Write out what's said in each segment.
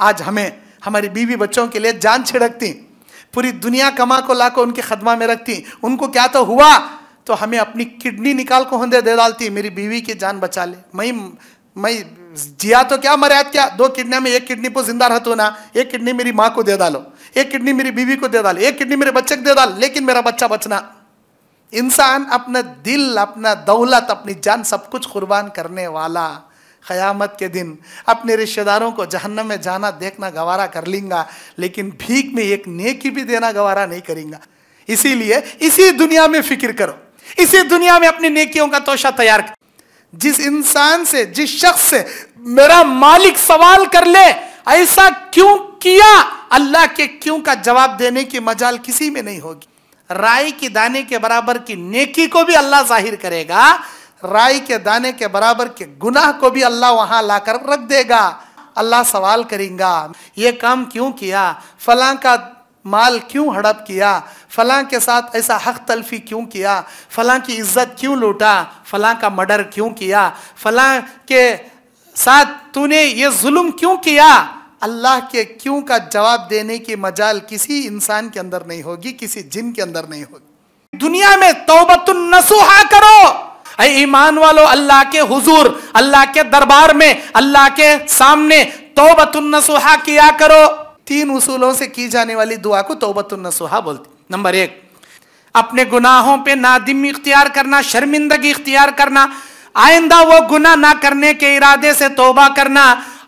आज हमें हमारी बीवी बच्चों के लिए जान छिड़कती पूरी दुनिया कमा को ला को उनके खदमा में रखती उनको क्या तो हुआ तो हमें अपनी किडनी निकाल को होंदे दे डालती मेरी बीवी की जान बचा ले मैं मैं जिया तो क्या मर्याद क्या दो किडनी में एक किडनी पर जिंदा रहते तो ना एक किडनी मेरी माँ को दे डालो एक किडनी मेरी बीवी को दे डालो एक किडनी मेरे बच्चे को दे डाल लेकिन मेरा बच्चा बचना इंसान अपना दिल अपना दौलत अपनी जान सब कुछ कुर्बान करने वाला क़यामत के दिन अपने रिश्तेदारों को जहन्नम में जाना देखना गवारा कर लेंगे लेकिन भीख में एक नेकी भी देना गवारा नहीं करेंगे इसीलिए इसी दुनिया में फिक्र करो इसी दुनिया में अपनी नेकियों का तोशा तैयार करो जिस इंसान से जिस शख्स से मेरा मालिक सवाल कर ले ऐसा क्यों किया अल्लाह के क्यों का जवाब देने की मजाल किसी में नहीं होगी राय की दाने के बराबर की नेकी को भी अल्लाह जाहिर करेगा राई के दाने के बराबर के गुनाह को भी अल्लाह वहां लाकर रख देगा अल्लाह सवाल करेगा ये काम क्यों किया फलां का माल क्यों हड़प किया फलां के साथ ऐसा हक तलफी क्यों किया फलां की इज्जत क्यों लूटा फलां का मर्डर क्यों किया फलां के साथ तूने ये जुल्म क्यों किया अल्लाह के क्यों का जवाब देने की मजाल किसी इंसान के अंदर नहीं होगी किसी जिन के अंदर नहीं होगी दुनिया में तोबतुल नसुहा करो ईमान वालो अल्लाह के हुजूर अल्लाह के दरबार में अल्लाह के सामने तोबतुलनसुहा किया करो तीन उसूलों से की जाने वाली दुआ को तोबतुलनसुहा बोलती नंबर एक अपने गुनाहों पे नादिम इख्तियार करना शर्मिंदगी इख्तियार करना आइंदा वो गुना ना करने के इरादे से तोबा करना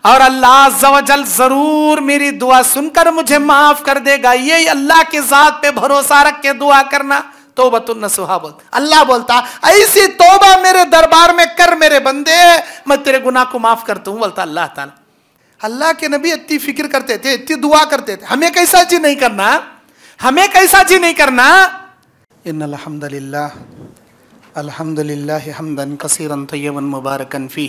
और अल्लाह जल जरूर मेरी दुआ सुनकर मुझे माफ कर देगा ये अल्लाह के जात पे भरोसा रख के दुआ करना तोबतुल नसुहा बोलता अल्लाह बोलता ऐसी तोबा मेरे दरबार में कर मेरे बंदे मैं तेरे गुनाह को माफ करता हूँ बोलता अल्लाह ताला अल्लाह के नबी इतनी फिक्र करते थे इतनी दुआ करते थे हमें कैसा जी नहीं करना हमें कैसा जी नहीं करना इन अलहमदिल्ला अलहमदिल्ला हमदन कसीरन तयबन मुबारकन फ़ी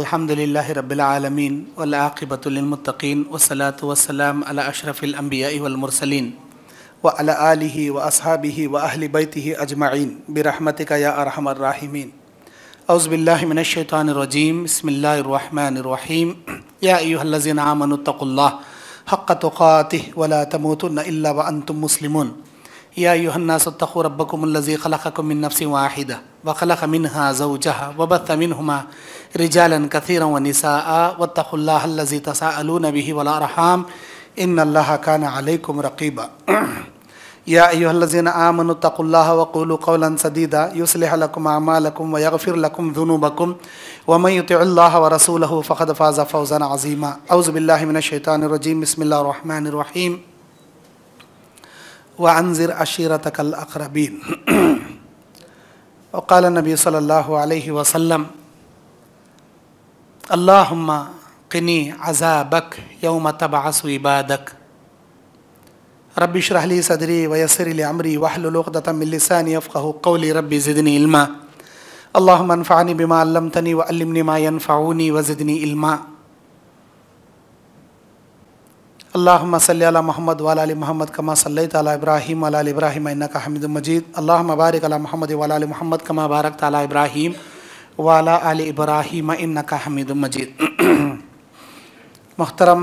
अलहमदिल्ला للمتقين वलाक़बतमतकीन والسلام على अला अशरफ़िलम्बिया والمرسلين وعلى آله وأصحابه وأهل بيته أجمعين برحمتك يا أرحم الراحمين أعوذ بالله من الشيطان الرجيم بسم الله الرحمن الرحيم يا أيها الذين آمنوا اتقوا الله حق تقاته ولا تموتن إلا وأنتم مسلمون يا أيها الناس اتقوا ربكم الذي خلقكم من نفس واحدة وخلق منها زوجها وبث منهما رجالا كثيرا ونساء واتقوا الله الذي تساءلون به والأرحام إن الله كان عليكم رقيبا يا أيها الذين آمنوا اتقوا الله وقولوا قولا سديدا يصلح لكم أعمالكم ويغفر لكم ذنوبكم ومن يطع الله ورسوله فقد فاز فوزا عظيما أعوذ بالله من الشيطان الرجيم بسم الله الرحمن الرحيم وأنذر عشيرتك الأقربين وقال النبي صلى الله عليه وسلم اللهم قني عذابك يوم تبعث عبادك ربي اشرح لي صدري ويسر لي امري واحلل عقدة من لساني يفقه قولي ربي زدني علما اللهم انفعني بما علمتني وعلمني ما ينفعني وزدني علما اللهم صل على محمد وعلى ال محمد كما صليت على ابراهيم وعلى ال ابراهيم انك حميد مجيد اللهم بارك على محمد وعلى ال محمد كما باركت على ابراهيم وعلى ال ابراهيم انك حميد مجيد محترم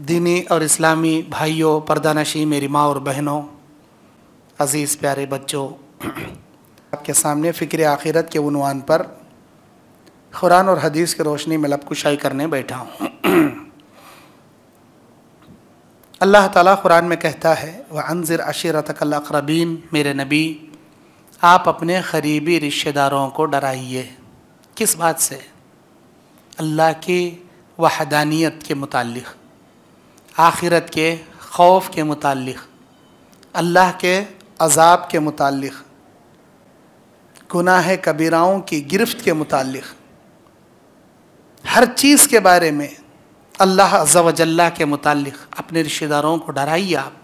दीनी और इस्लामी भाइयों नशी मेरी माँ और बहनों अज़ीज़ प्यारे बच्चों आपके सामने फ़िक्र आखिरत के उनवान पर कुरान और हदीस की रोशनी में लबकुशाई करने बैठा हूँ अल्लाह ताला कुरान में कहता है वह अनजर अशीरतकरबीन मेरे नबी आप अपने क़रीबी रिश्तेदारों को डराइए किस बात से अल्लाह की वहदानियत के मुतालिक़ आखिरत के खौफ के मुतल अल्लाह के अजाब के मुतल गुनाह कबीराओं की गिरफ्त के मुतल हर चीज़ के बारे में अल्लाह अजवजल्ला के मुतल अपने रिश्तेदारों को डराइए आप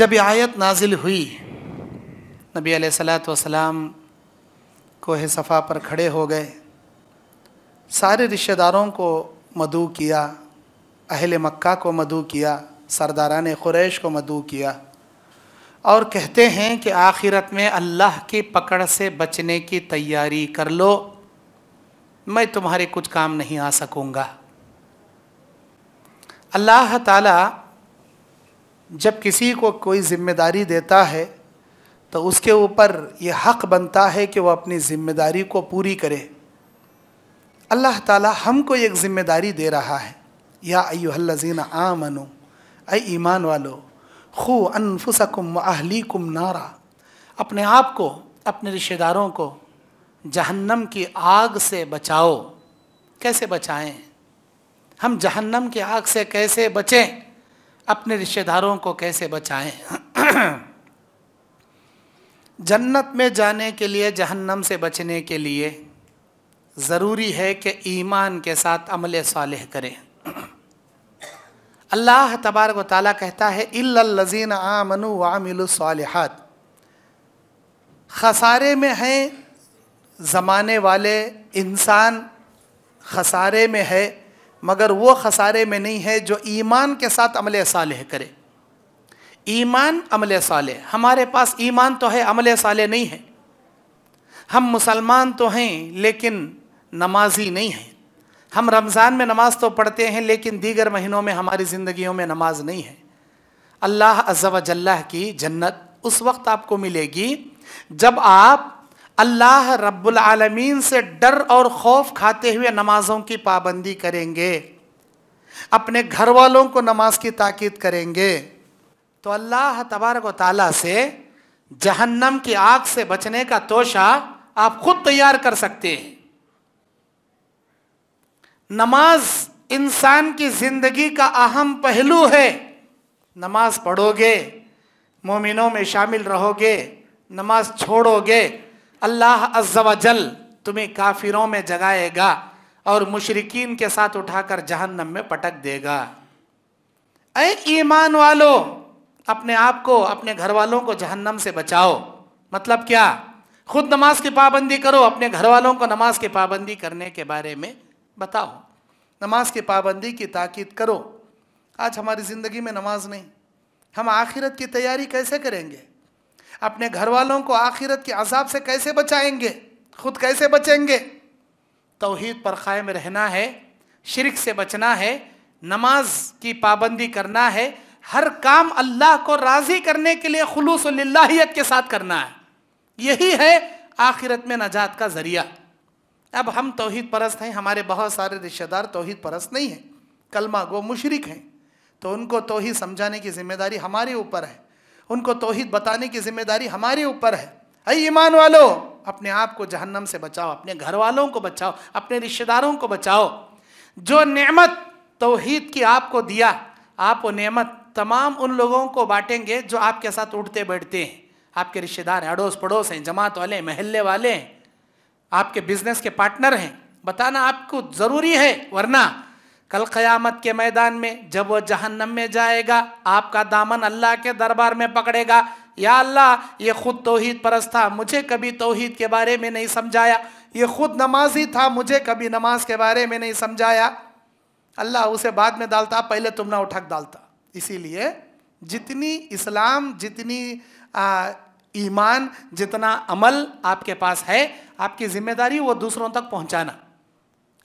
जब आयत नाजिल हुई नबी को कोह सफ़ा पर खड़े हो गए सारे रिश्तेदारों को मदू किया अहल मक्का को मधु किया ने क्रैश को मधु किया और कहते हैं कि आखिरत में अल्लाह की पकड़ से बचने की तैयारी कर लो मैं तुम्हारे कुछ काम नहीं आ सकूँगा अल्लाह ताला जब किसी को कोई ज़िम्मेदारी देता है तो उसके ऊपर ये हक़ बनता है कि वह अपनी ज़िम्मेदारी को पूरी करे अल्लाह ताला हमको एक ज़िम्मेदारी दे रहा है या अयुहल्लजीना आमनो ऐ ईमान वालो खो अनफुसकुम कुम नारा अपने आप को अपने रिश्तेदारों को जहन्नम की आग से बचाओ कैसे बचाएं हम जहन्नम की आग से कैसे बचें अपने रिश्तेदारों को कैसे बचाएं जन्नत में जाने के लिए जहन्नम से बचने के लिए ज़रूरी है कि ईमान के साथ अमल साल करें अल्लाह तबारक व कहता है इल्लज़ीन आमनु वामिलसालहत खसारे में हैं ज़माने वाले इंसान खसारे में है मगर वो खसारे में नहीं है जो ईमान के साथ अमल साल करे ईमान अमल साल हमारे पास ईमान तो है अमल साल नहीं है हम मुसलमान तो हैं लेकिन नमाजी नहीं हैं हम रमज़ान में नमाज़ तो पढ़ते हैं लेकिन दीगर महीनों में हमारी ज़िंदगियों में नमाज नहीं है अल्लाह अज्जल्ला की जन्नत उस वक्त आपको मिलेगी जब आप अल्लाह रब्बुल आलमीन से डर और खौफ खाते हुए नमाज़ों की पाबंदी करेंगे अपने घर वालों को नमाज की ताकीद करेंगे तो अल्लाह तबारक ताली से जहन्नम की आग से बचने का तोशा आप खुद तैयार कर सकते हैं नमाज इंसान की जिंदगी का अहम पहलू है नमाज पढ़ोगे मोमिनों में शामिल रहोगे नमाज छोड़ोगे अल्लाह अज्जल तुम्हें काफिरों में जगाएगा और मुशरकिन के साथ उठाकर जहन्नम में पटक देगा ऐ ईमान वालों अपने आप को अपने घर वालों को जहन्नम से बचाओ मतलब क्या खुद नमाज की पाबंदी करो अपने घर वालों को नमाज की पाबंदी करने के बारे में बताओ नमाज की पाबंदी की ताकीद करो आज हमारी ज़िंदगी में नमाज नहीं हम आखिरत की तैयारी कैसे करेंगे अपने घर वालों को आखिरत के अजाब से कैसे बचाएंगे खुद कैसे बचेंगे तोहहीद पर कायम रहना है शिरक से बचना है नमाज की पाबंदी करना है हर काम अल्लाह को राज़ी करने के लिए खलूस के साथ करना है यही है आखिरत में नजात का ज़रिया अब हम तोहहीद परस्त हैं हमारे बहुत सारे रिश्तेदार तोहहीद परस्त नहीं हैं कलमा गो मुशरक हैं तो उनको तोहहीद समझाने की जिम्मेदारी हमारे ऊपर है उनको तोहहीद बताने की जिम्मेदारी हमारे ऊपर है अई ईमान वालो अपने आप को जहन्नम से बचाओ अपने घर वालों को बचाओ अपने रिश्तेदारों को बचाओ जो नमत तोहहीद की आपको दिया आप वो नमत तमाम उन लोगों को बांटेंगे जो आपके साथ उठते बैठते हैं आपके रिश्तेदार हैं अड़ोस पड़ोस हैं जमात वाले हैं महल्ले वाले हैं आपके बिजनेस के पार्टनर हैं बताना आपको ज़रूरी है वरना कल क़यामत के मैदान में जब वह जहन्नम में जाएगा आपका दामन अल्लाह के दरबार में पकड़ेगा या अल्लाह ये ख़ुद तोहहीद परस्त था मुझे कभी तोहहीद के बारे में नहीं समझाया ये ख़ुद नमाजी था मुझे कभी नमाज के बारे में नहीं समझाया अल्लाह उसे बाद में डालता पहले तुम ना उठक डालता इसीलिए जितनी इस्लाम जितनी ईमान जितना अमल आपके पास है आपकी जिम्मेदारी वो दूसरों तक पहुंचाना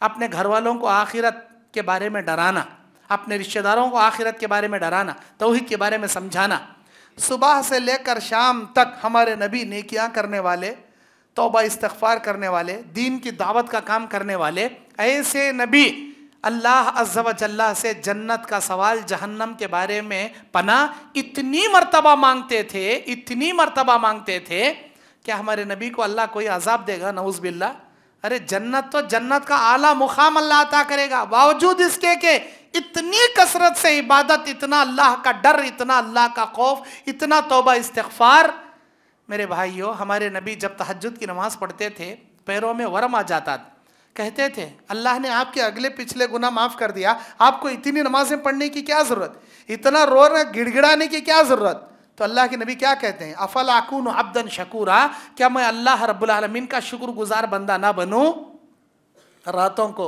अपने घर वालों को आखिरत के बारे में डराना अपने रिश्तेदारों को आखिरत के बारे में डराना तोहहीद के बारे में समझाना सुबह से लेकर शाम तक हमारे नबी नेकियां करने वाले तोबा इस्तफार करने वाले दीन की दावत का काम करने वाले ऐसे नबी अल्लाह अजबल्ला से जन्नत का सवाल जहन्नम के बारे में पना इतनी मर्तबा मांगते थे इतनी मर्तबा मांगते थे क्या हमारे नबी को अल्लाह कोई अजाब देगा नवज बिल्ला अरे जन्नत तो जन्नत का आला मुकाम अल्लाह अता करेगा बावजूद इसके के इतनी कसरत से इबादत इतना अल्लाह का डर इतना अल्लाह का खौफ इतना तोबा इस्तफार मेरे भाइयों हमारे नबी जब तहजद की नमाज़ पढ़ते थे पैरों में वरम आ जाता था कहते थे अल्लाह ने आपके अगले पिछले गुना माफ़ कर दिया आपको इतनी नमाजें पढ़ने की क्या ज़रूरत इतना रोना गिड़गिड़ाने की क्या ज़रूरत तो अल्लाह के नबी क्या कहते हैं अफल आकून अब्दन शकूरा क्या मैं अल्लाह रब्लमीन का शुक्रगुजार बंदा ना बनूँ रातों को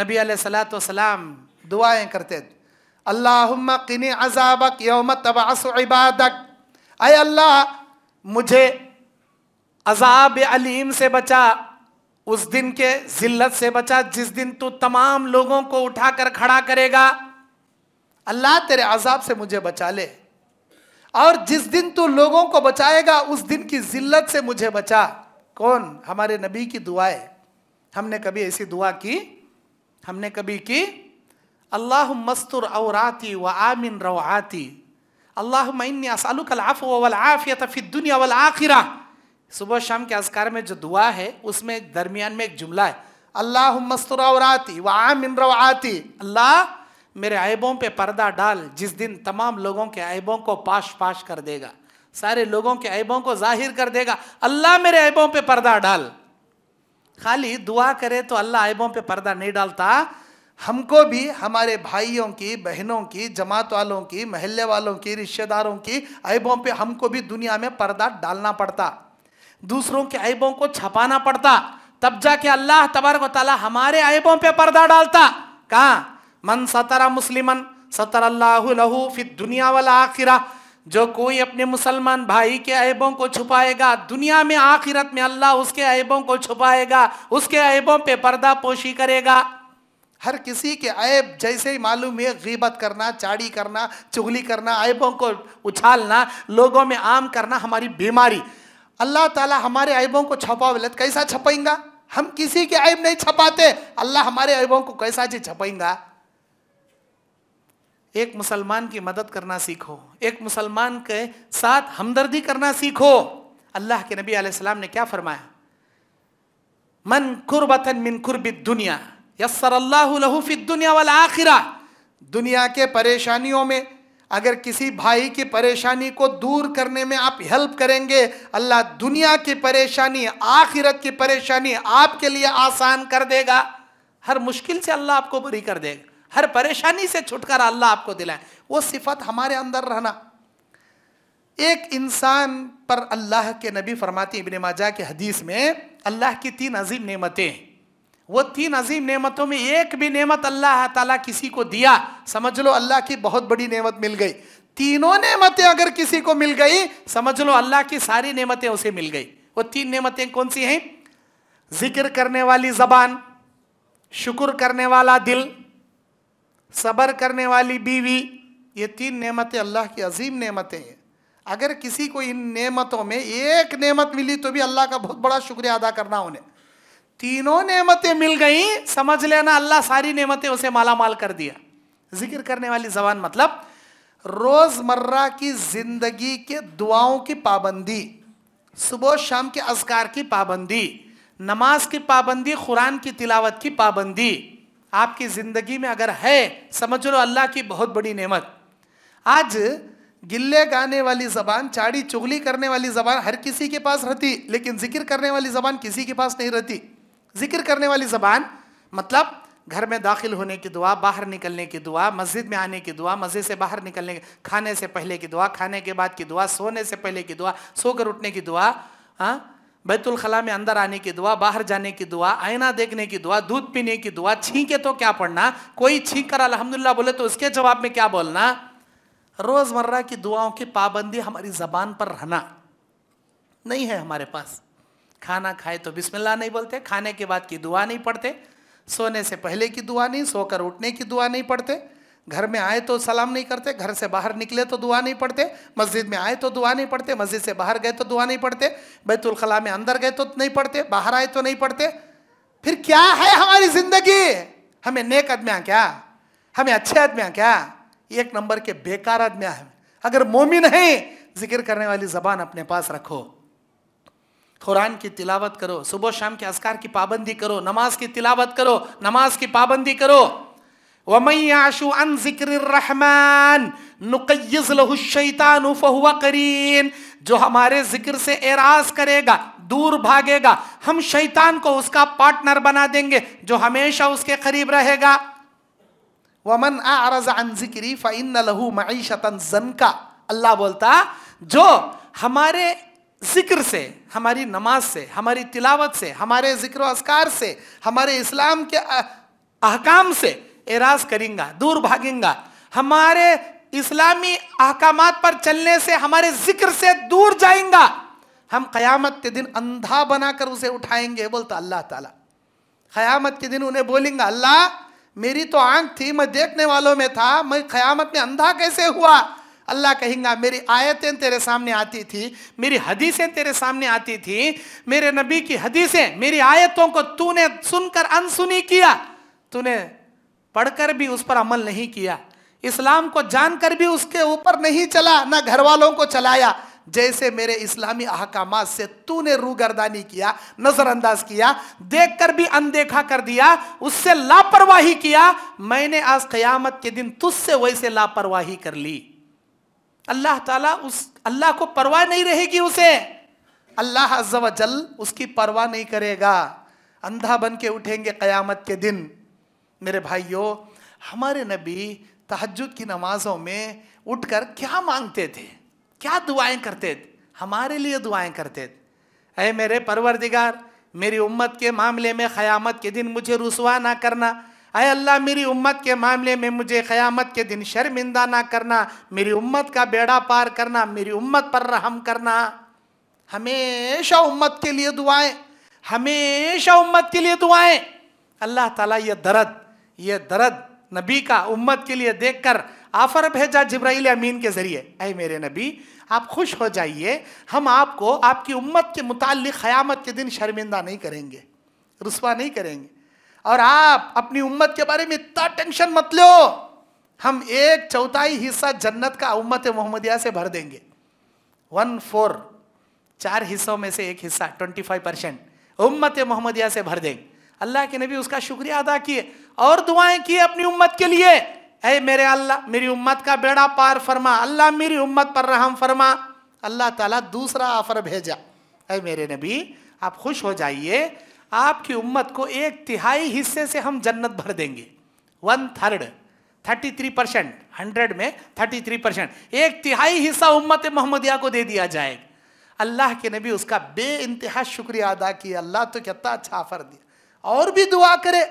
नबी सलात वसलाम दुआएँ करते अल्लाह अजाबक योम तबास इबादक अय अल्लाह मुझे अजाब अलीम से बचा उस दिन के जिल्लत से बचा जिस दिन तू तमाम लोगों को उठाकर खड़ा करेगा अल्लाह तेरे अजाब से मुझे बचा ले और जिस दिन तू लोगों को बचाएगा उस दिन की जिल्लत से मुझे बचा कौन हमारे नबी की दुआएं हमने कभी ऐसी दुआ की हमने कभी की अल्लाह मस्तुर औराती व आमिन रवाती अल्लाह मन्नी असलुक वल आफ़ियत फ़िद दुनिया वल आखिरा सुबह शाम के असकार में जो दुआ है उसमें दरमियान में एक जुमला है अल्लाह मस्तुरावराती व आम रवाती अल्लाह मेरे ऐबों पे पर्दा डाल जिस दिन तमाम लोगों के ऐबों को पाश पाश कर देगा सारे लोगों के ऐबों को जाहिर कर देगा अल्लाह मेरे ऐबों पे पर्दा डाल खाली दुआ करे तो अल्लाह ऐबों पे पर्दा नहीं डालता हमको भी हमारे भाइयों की बहनों की जमात वालों की महल्ले वालों की रिश्तेदारों की ऐबों पे हमको भी दुनिया में पर्दा डालना पड़ता दूसरों के ऐबों को छपाना पड़ता तब जाके अल्लाह तबारक ताला हमारे ऐबों पे पर्दा डालता कहा मन सतरा मुस्लिमन सतर अल्लाह लहू फिर दुनिया वाला आखिरा जो कोई अपने मुसलमान भाई के ऐबों को छुपाएगा दुनिया में आखिरत में अल्लाह उसके ऐबों को छुपाएगा उसके ऐबों पे पर्दा पोशी करेगा हर किसी के ऐब जैसे ही मालूम है गीबत करना चाड़ी करना चुगली करना ऐबों को उछालना लोगों में आम करना हमारी बीमारी अल्लाह ताला हमारे ऐबों को छपावलत कैसा छपेंगा हम किसी के ऐब नहीं छपाते अल्लाह हमारे ऐबों को कैसा जी छपेंगा एक मुसलमान की मदद करना सीखो एक मुसलमान के साथ हमदर्दी करना सीखो अल्लाह के नबी आसमाम ने क्या फरमाया मन कुर्बतन मिन कुर्बित दुनिया यसर अल्लाह लहूफित दुनिया वाला आखिरा दुनिया के परेशानियों में अगर किसी भाई की परेशानी को दूर करने में आप हेल्प करेंगे अल्लाह दुनिया की परेशानी आखिरत की परेशानी आपके लिए आसान कर देगा हर मुश्किल से अल्लाह आपको बुरी कर देगा हर परेशानी से छुटकारा अल्लाह आपको दिलाए वो सिफत हमारे अंदर रहना एक इंसान पर अल्लाह के नबी फरमाती इबन माजा के हदीस में अल्लाह की तीन अजीम नमतें हैं वो तीन अजीम नेमतों में एक भी नेमत अल्लाह ताला किसी को दिया समझ लो अल्लाह की बहुत बड़ी नेमत मिल गई तीनों नेमतें अगर किसी को मिल गई समझ लो अल्लाह की सारी नेमतें उसे मिल गई वो तीन नेमतें कौन सी हैं जिक्र करने वाली जबान शुक्र करने वाला दिल सबर करने वाली बीवी ये तीन नेमतें अल्लाह की अजीम नेमतें हैं अगर किसी को इन नेमतों में एक नेमत मिली तो भी अल्लाह का बहुत बड़ा शुक्रिया अदा करना उन्हें तीनों नेमतें मिल गई समझ लेना अल्लाह सारी नेमतें उसे माला माल कर दिया जिक्र करने वाली जबान मतलब रोजमर्रा की जिंदगी के दुआओं की पाबंदी सुबह शाम के अजकार की पाबंदी नमाज की पाबंदी कुरान की तिलावत की पाबंदी आपकी ज़िंदगी में अगर है समझ लो अल्लाह की बहुत बड़ी नेमत आज गिल्ले गाने वाली ज़बान चाड़ी चुगली करने वाली ज़बान हर किसी के पास रहती लेकिन जिक्र करने वाली ज़बान किसी के पास नहीं रहती जिक्र करने वाली ज़बान मतलब घर में दाखिल होने की दुआ बाहर निकलने की दुआ मस्जिद में आने की दुआ मस्जिद से बाहर निकलने खाने से पहले की दुआ खाने के बाद की दुआ सोने से पहले की दुआ सोकर उठने की दुआ हाँ बैतुलखला में अंदर आने की दुआ बाहर जाने की दुआ आईना देखने की दुआ दूध पीने की दुआ छींके तो क्या पढ़ना कोई छींक कर अलहमदिल्ला बोले तो उसके जवाब में क्या बोलना रोज़मर्रा की दुआओं की पाबंदी हमारी ज़बान पर रहना नहीं है हमारे पास खाना खाए तो बिस्मिल्लाह नहीं बोलते खाने के बाद की दुआ नहीं पढ़ते सोने से पहले की दुआ नहीं सोकर उठने की दुआ नहीं पढ़ते घर में आए तो सलाम नहीं करते घर से बाहर निकले तो दुआ नहीं पढ़ते मस्जिद में आए तो दुआ नहीं पढ़ते मस्जिद से बाहर गए तो दुआ नहीं पढ़ते बैतुलखला में अंदर गए तो नहीं पढ़ते बाहर आए तो नहीं पढ़ते फिर क्या है हमारी जिंदगी हमें नेक आदमियाँ क्या हमें अच्छे आदमियाँ क्या एक नंबर के बेकार आदमियाँ हैं अगर मोमिन है जिक्र करने वाली जबान अपने पास रखो कुरान की तिलावत करो सुबह शाम के असकार की पाबंदी करो नमाज की तिलावत करो नमाज की पाबंदी करो वमैयाशु अन रहमान करीन जो हमारे जिक्र से एराज करेगा दूर भागेगा हम शैतान को उसका पार्टनर बना देंगे जो हमेशा उसके करीब रहेगा वमन आरज अन जिक्री फ़िन लहू मीशतन का अल्लाह बोलता जो हमारे जिक्र से हमारी नमाज से हमारी तिलावत से हमारे जिक्र असकार से हमारे इस्लाम के अहकाम से एराज करेंगा दूर भागेंगा हमारे इस्लामी अहकाम पर चलने से हमारे जिक्र से दूर जाएंगा हम क़यामत के दिन अंधा बनाकर उसे उठाएंगे बोलता अल्लाह ताला क़यामत के दिन उन्हें बोलेंगे अल्लाह मेरी तो आंख थी मैं देखने वालों में था मैं क़यामत में अंधा कैसे हुआ अल्लाह कहेगा मेरी आयतें तेरे सामने आती थी मेरी हदीसें तेरे सामने आती थी मेरे नबी की हदीसें मेरी आयतों को तूने सुनकर अनसुनी किया तूने पढ़कर भी उस पर अमल नहीं किया इस्लाम को जानकर भी उसके ऊपर नहीं चला ना घर वालों को चलाया जैसे मेरे इस्लामी अहकाम से तूने रूगरदानी किया नजरअंदाज किया देखकर भी अनदेखा कर दिया उससे लापरवाही किया मैंने आज कयामत के दिन तुझसे वैसे लापरवाही कर ली अल्लाह ताला उस अल्लाह को परवाह नहीं रहेगी उसे अल्लाह जल उसकी परवाह नहीं करेगा अंधा बन के उठेंगे क़यामत के दिन मेरे भाइयों हमारे नबी तहजद की नमाज़ों में उठकर क्या मांगते थे क्या दुआएं करते थे हमारे लिए दुआएं करते थे अरे मेरे परवरदिगार मेरी उम्मत के मामले में क़यामत के दिन मुझे रुसवा ना करना अय अल्लाह मेरी उम्मत के मामले में मुझे क़यामत के दिन शर्मिंदा ना करना मेरी उम्मत का बेड़ा पार करना मेरी उम्मत पर रहम करना हमेशा उम्मत के लिए दुआएं हमेशा उम्मत के लिए दुआएं अल्लाह ताला ये दर्द ये दर्द नबी का उम्मत के लिए देखकर आफर भेजा जब्राइल अमीन के ज़रिए अय मेरे नबी आप खुश हो जाइए हम आपको आपकी उम्मत के मुतालिक क़यामत के दिन शर्मिंदा नहीं करेंगे रस्वा नहीं करेंगे और आप अपनी उम्मत के बारे में इतना टेंशन मत लो हम एक चौथाई हिस्सा जन्नत का उम्मत मोहम्मदिया से भर देंगे वन फोर चार हिस्सों में से एक हिस्सा ट्वेंटी फाइव परसेंट उम्मत मोहम्मदिया से भर देंगे अल्लाह के नबी उसका शुक्रिया अदा किए और दुआएं किए अपनी उम्मत के लिए अरे मेरे अल्लाह मेरी उम्मत का बेड़ा पार फरमा अल्लाह मेरी उम्मत पर रहम फरमा अल्लाह ताला दूसरा ऑफर भेजा अरे मेरे नबी आप खुश हो जाइए आपकी उम्मत को एक तिहाई हिस्से से हम जन्नत भर देंगे one third thirty three percent hundred में थर्टी थ्री परसेंट एक तिहाई हिस्सा उम्मत मोहम्मदिया को दे दिया जाएगा अल्लाह के नबी उसका बे इंतहा शुक्रिया अदा किया अल्लाह तो कितना अच्छा आफर दिया और भी दुआ करे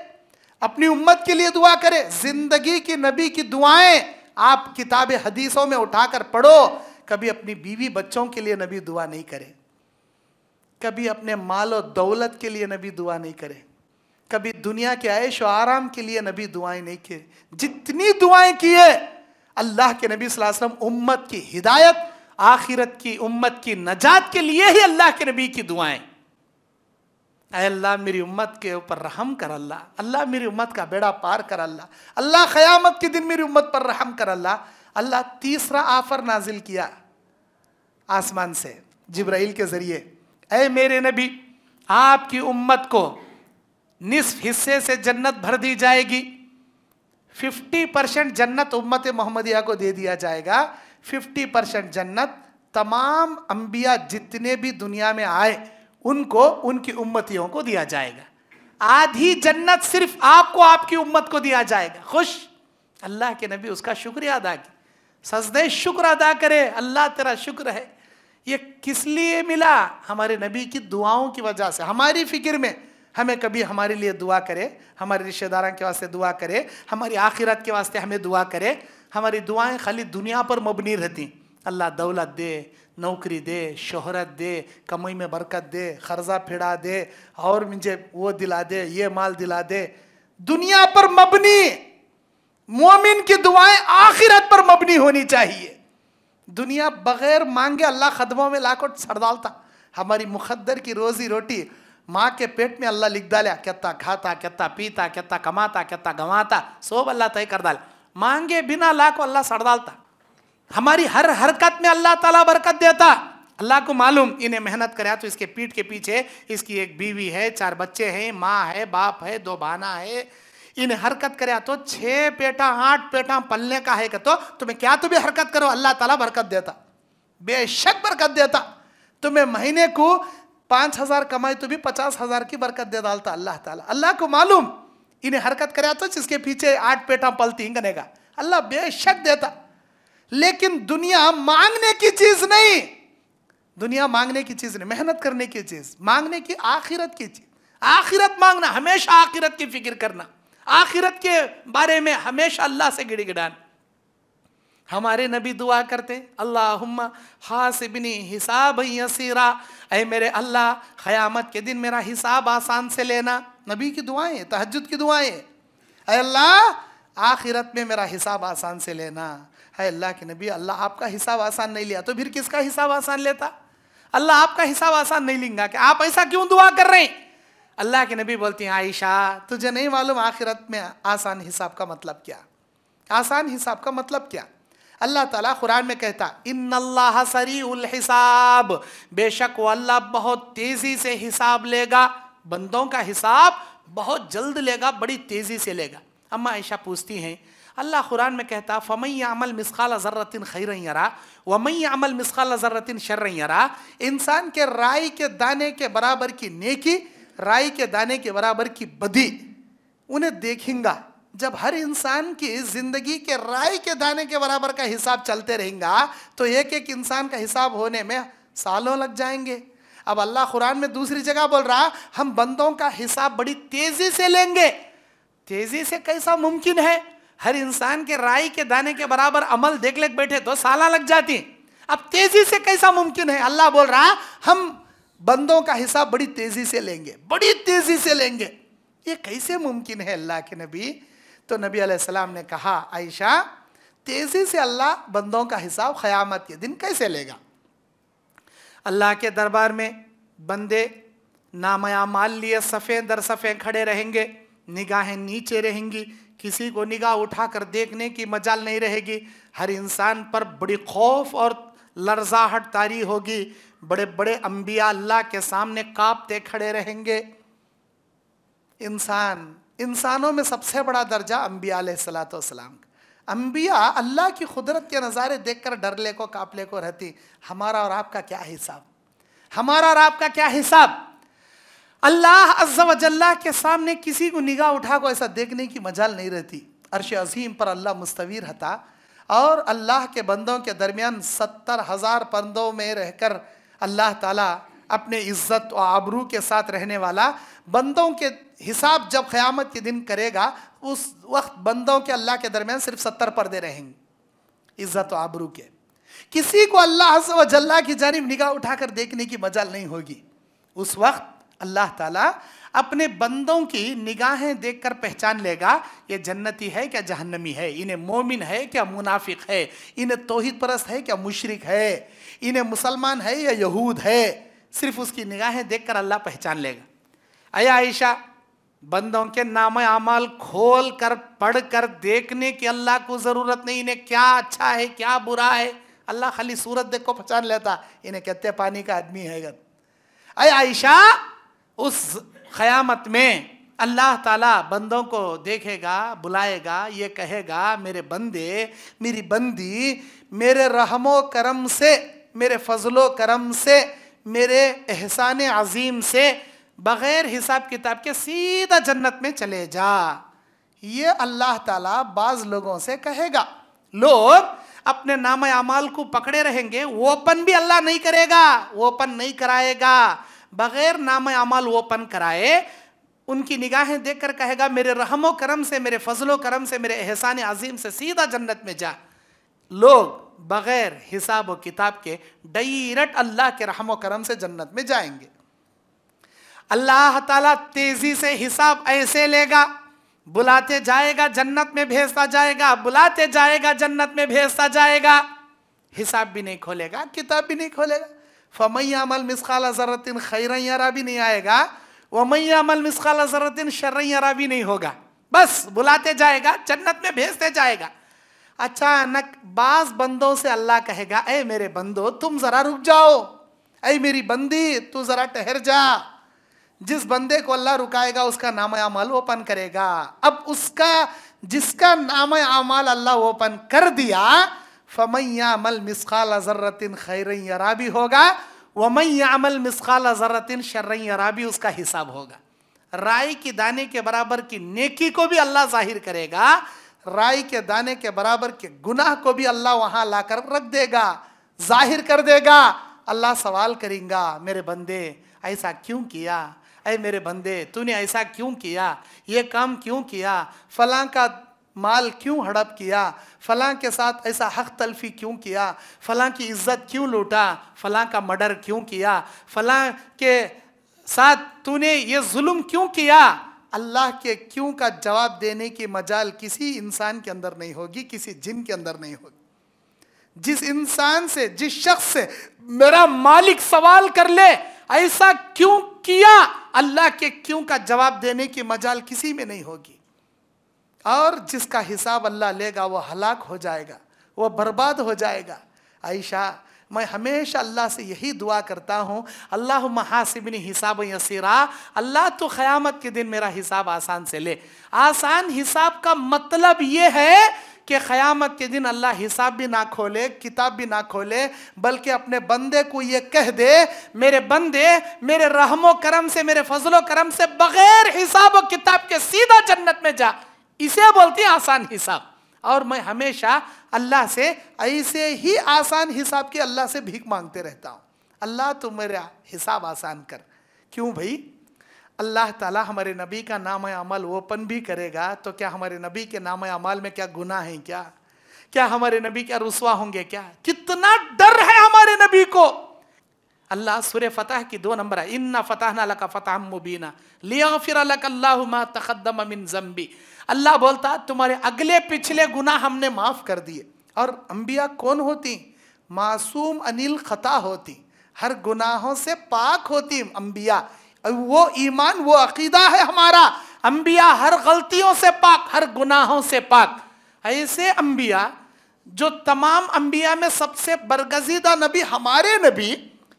अपनी उम्मत के लिए दुआ करे जिंदगी की नबी की दुआएं आप किताब हदीसों में उठाकर पढ़ो कभी अपनी बीवी बच्चों के लिए नबी दुआ नहीं करे कभी अपने माल और दौलत के लिए नबी दुआ नहीं करे कभी दुनिया के आयश और आराम के लिए नबी दुआएं नहीं किए जितनी दुआएं किए अल्लाह के नबी वसल्लम उम्मत की हिदायत आखिरत की उम्मत की नजात के लिए ही अल्लाह के नबी की दुआएं अल्लाह मेरी उम्मत के ऊपर रहम कर अल्लाह अल्लाह मेरी उम्मत का बेड़ा पार कर अल्लाह अल्लाह क़यामत के दिन मेरी उम्मत पर रहम कर अल्लाह अल्लाह तीसरा आफर नाजिल किया आसमान से जिब्राइल के ज़रिए ए मेरे नबी आपकी उम्मत को निसफ हिस्से से जन्नत भर दी जाएगी 50 परसेंट जन्नत उम्मत मोहम्मदिया को दे दिया जाएगा 50 परसेंट जन्नत तमाम अंबिया जितने भी दुनिया में आए उनको उनकी उम्मतियों को दिया जाएगा आधी जन्नत सिर्फ आपको आपकी उम्मत को दिया जाएगा खुश अल्लाह के नबी उसका शुक्रिया अदा की सजदे शुक्र अदा करे अल्लाह तेरा शुक्र है ये किस लिए मिला हमारे नबी की दुआओं की वजह से हमारी फिक्र में हमें कभी हमारे लिए दुआ करे हमारे रिश्तेदारों के वास्ते दुआ करे हमारी आखिरत के वास्ते हमें दुआ करे हमारी दुआएं खाली दुनिया पर मबनी रहती अल्लाह दौलत दे नौकरी दे शोहरत दे कमाई में बरकत दे कर्जा फिड़ा दे और मुझे वो दिला दे ये माल दिला दे दुनिया पर मबनी मोमिन की दुआएं आखिरत पर मबनी होनी चाहिए दुनिया बगैर मांगे अल्लाह खदमों में लाकर सड़ डालता हमारी मुखदर की रोजी रोटी माँ के पेट में अल्लाह लिख डाले कहता खाता कहता पीता कहता कमाता कहता गंवाता सब अल्लाह तय कर डाल मांगे बिना अल्लाह को अल्लाह सड़ डालता हमारी हर हरकत में अल्लाह ताला बरकत देता अल्लाह को मालूम इन्हें मेहनत कराया हाँ तो इसके पीठ के पीछे इसकी एक बीवी है चार बच्चे हैं माँ है बाप है दो भाना है इन हरकत करे तो छह पेटा आठ पेटा पलने का है तो तुम्हें क्या तुम्हें तो हरकत करो अल्लाह ताला बरकत देता बेशक बरकत देता तुम्हें महीने को पांच हज़ार कमाई तुम्हें तो पचास हज़ार की बरकत दे डालता अल्लाह ताला अल्लाह को मालूम इन्हें हरकत करे तो जिसके पीछे आठ पेटा पलती गनेगा अल्लाह बेशक देता लेकिन दुनिया मांगने की चीज़ नहीं दुनिया मांगने की चीज़ नहीं मेहनत करने की चीज़ मांगने की आखिरत की चीज़ आखिरत मांगना हमेशा आखिरत की फिक्र करना आखिरत के बारे में हमेशा अल्लाह से गिड़गिड़ान हमारे नबी दुआ करते अल्लाह हासिबनी हिसाब यसीरा अः मेरे अल्लाह ख़यामत के दिन मेरा हिसाब आसान से लेना नबी की दुआएं तहजद की दुआएं अः अल्लाह आखिरत में मेरा हिसाब आसान से लेना है अल्लाह के नबी अल्लाह आपका हिसाब आसान नहीं लिया तो फिर किसका हिसाब आसान लेता अल्लाह आपका हिसाब आसान नहीं लेंगे कि आप ऐसा क्यों दुआ कर रहे हैं अल्लाह के नबी बोलती हैं आयशा तुझे नहीं मालूम आखिरत में आसान हिसाब का मतलब क्या आसान हिसाब का मतलब क्या अल्लाह ताला कुरान में कहता इन अल्लाह सरी उल हिसाब बेशक वो अल्लाह बहुत तेज़ी से हिसाब लेगा बंदों का हिसाब बहुत जल्द लेगा बड़ी तेज़ी से लेगा अम्मा आयशा पूछती हैं अल्लाह कुरान में कहता फ़मई अमल मिसकाल ज़र्रतिन खैर वमई अमल मिसकाल ज़र्रतिन शर्र इंसान के राय के दाने के बराबर की नेकी राई के दाने के बराबर की बदी उन्हें देखेंगा जब हर इंसान की जिंदगी के राय के दाने के बराबर का हिसाब चलते रहेगा तो एक एक इंसान का हिसाब होने में सालों लग जाएंगे अब अल्लाह कुरान में दूसरी जगह बोल रहा हम बंदों का हिसाब बड़ी तेजी से लेंगे तेजी से कैसा मुमकिन है हर इंसान के राय के दाने के बराबर अमल देख लेख बैठे तो साला लग जाती अब तेजी से कैसा मुमकिन है अल्लाह बोल रहा हम बंदों का हिसाब बड़ी तेजी से लेंगे बड़ी तेजी से लेंगे ये कैसे मुमकिन है अल्लाह के नबी तो नबी सलाम ने कहा आयशा तेजी से अल्लाह बंदों का हिसाब ख़यामत के दिन कैसे लेगा अल्लाह के दरबार में बंदे नामयामाल लिए सफ़े दर सफ़े खड़े रहेंगे निगाहें नीचे रहेंगी किसी को निगाह उठाकर देखने की मजाल नहीं रहेगी हर इंसान पर बड़ी खौफ और लर्जाहट तारी होगी बड़े बड़े अंबिया अल्लाह के सामने कांपते खड़े रहेंगे इंसान इंसानों में सबसे बड़ा दर्जा अम्बिया सलाम अम्बिया अल्लाह की कुदरत के नज़ारे देखकर डरले को कापले को रहती हमारा और आपका क्या हिसाब हमारा और आपका क्या हिसाब अल्लाह अज्जवजल्ला के सामने किसी को निगाह उठा को ऐसा देखने की मजाल नहीं रहती अरश अजीम पर अल्लाह मुस्तवीर हता और अल्लाह के बंदों के दरमियान सत्तर हज़ार पंदों में रहकर अल्लाह ताला अपने इज्जत और आबरू के साथ रहने वाला बंदों के हिसाब जब क़यामत के दिन करेगा उस वक्त बंदों के अल्लाह के दरमियान सिर्फ सत्तर पर्दे रहेंगे इज्जत और आबरू के किसी को अल्लाह वजल्ला की जानब निगाह उठाकर देखने की मजा नहीं होगी उस वक्त अल्लाह ताला अपने बंदों की निगाहें देखकर पहचान लेगा ये जन्नती है क्या जहन्नमी है इन्हें मोमिन है क्या मुनाफिक है इन्हें तोहिद परस्त है क्या मुशरक है इन्हें मुसलमान है या यहूद है सिर्फ उसकी निगाहें देखकर अल्लाह पहचान लेगा अया आयशा बंदों के नाम अमाल खोल कर पढ़ कर देखने की अल्लाह को ज़रूरत नहीं इन्हें क्या अच्छा है क्या बुरा है अल्लाह खाली सूरत देखो पहचान लेता इन्हें कहते पानी का आदमी है अरे आयशा उस क़यामत में अल्लाह ताला बंदों को देखेगा बुलाएगा ये कहेगा मेरे बंदे मेरी बंदी मेरे रहमो करम से मेरे फजलो करम से मेरे एहसान अजीम से बग़ैर हिसाब किताब के सीधा जन्नत में चले जा ये अल्लाह ताला बाज लोगों से कहेगा लोग अपने नाम अमाल को पकड़े रहेंगे ओपन भी अल्लाह नहीं करेगा ओपन नहीं कराएगा बगैर नाम अमल ओपन कराए उनकी निगाहें देखकर कहेगा मेरे रहमो करम से मेरे फजलो करम से मेरे एहसान अजीम से सीधा जन्नत में जा लोग बगैर हिसाब व किताब के डायरेक्ट अल्लाह के रहमो करम से जन्नत में जाएंगे अल्लाह ताला तेजी से हिसाब ऐसे लेगा बुलाते जाएगा जन्नत में भेजता जाएगा बुलाते जाएगा जन्नत में भेजता जाएगा हिसाब भी नहीं खोलेगा किताब भी नहीं खोलेगा फ़मैयामल मिसकाल ज़रतिन खैर भी नहीं आएगा व मैयामल मिसकाल ज़रतिन शर्र भी नहीं होगा बस बुलाते जाएगा जन्नत में भेजते जाएगा अचानक बाज बंदों से अल्लाह कहेगा ऐ मेरे बंदो तुम ज़रा रुक जाओ ऐ मेरी बंदी तू ज़रा ठहर जा जिस बंदे को अल्लाह रुकाएगा उसका नाम अमल ओपन करेगा अब उसका जिसका नाम अमल अल्लाह ओपन कर दिया फ़मैयामल मिसकाल जरतिन खैर यरा भी होगा वमैयामल मिसकाल जरतिन शर्र यरा भी उसका हिसाब होगा राय के दाने के बराबर की नेकी को भी अल्लाह जाहिर करेगा राय के दाने के बराबर के गुनाह को भी अल्लाह वहां लाकर रख देगा जाहिर कर देगा अल्लाह सवाल करेगा मेरे बंदे ऐसा क्यों किया अरे मेरे बंदे तूने ऐसा क्यों किया ये काम क्यों किया फलां का माल क्यों हड़प किया फलां के साथ ऐसा हक तलफी क्यों किया फलां की इज्जत क्यों लूटा फलां का मर्डर क्यों किया फलां के साथ तूने ये जुल्म क्यों किया अल्लाह के क्यों का जवाब देने की मजाल किसी इंसान के अंदर नहीं होगी किसी जिन के अंदर नहीं होगी जिस इंसान से जिस शख्स से मेरा मालिक सवाल कर ले ऐसा क्यों किया अल्लाह के क्यों का जवाब देने की मजाल किसी में नहीं होगी और जिसका हिसाब अल्लाह लेगा वो हलाक हो जाएगा वो बर्बाद हो जाएगा आयशा मैं हमेशा अल्लाह से यही दुआ करता हूँ अल्लाह महासिबनी हिसाब यसीरा अल्लाह तो क़यामत के दिन मेरा हिसाब आसान से ले आसान हिसाब का मतलब ये है कि क़यामत के दिन अल्लाह हिसाब भी ना खोले किताब भी ना खोले बल्कि अपने बंदे को ये कह दे मेरे बंदे मेरे रहमो करम से मेरे फजलो करम से बग़ैर हिसाब व किताब के सीधा जन्नत में जा इसे बोलती हैं आसान हिसाब और मैं हमेशा अल्लाह से ऐसे ही आसान हिसाब की अल्लाह से भीख मांगते रहता हूँ अल्लाह तो मेरा हिसाब आसान कर क्यों भाई अल्लाह ताला हमारे नबी का नाम अमल ओपन भी करेगा तो क्या हमारे नबी के नाम अमल में क्या गुना है क्या क्या हमारे नबी क्या रुसवा होंगे क्या कितना डर है हमारे नबी को अल्लाह सुर फतेह की दो नंबर है इन्ना फतेह ना लका मुबीना लिया फिर अल्लाह तखदम मिन जम्बी अल्लाह बोलता तुम्हारे अगले पिछले गुना हमने माफ़ कर दिए और अंबिया कौन होती मासूम अनिल खता होती हर गुनाहों से पाक होती अंबिया वो ईमान वो अकीदा है हमारा अंबिया हर गलतियों से पाक हर गुनाहों से पाक ऐसे अंबिया जो तमाम अंबिया में सबसे बरगजीदा नबी हमारे नबी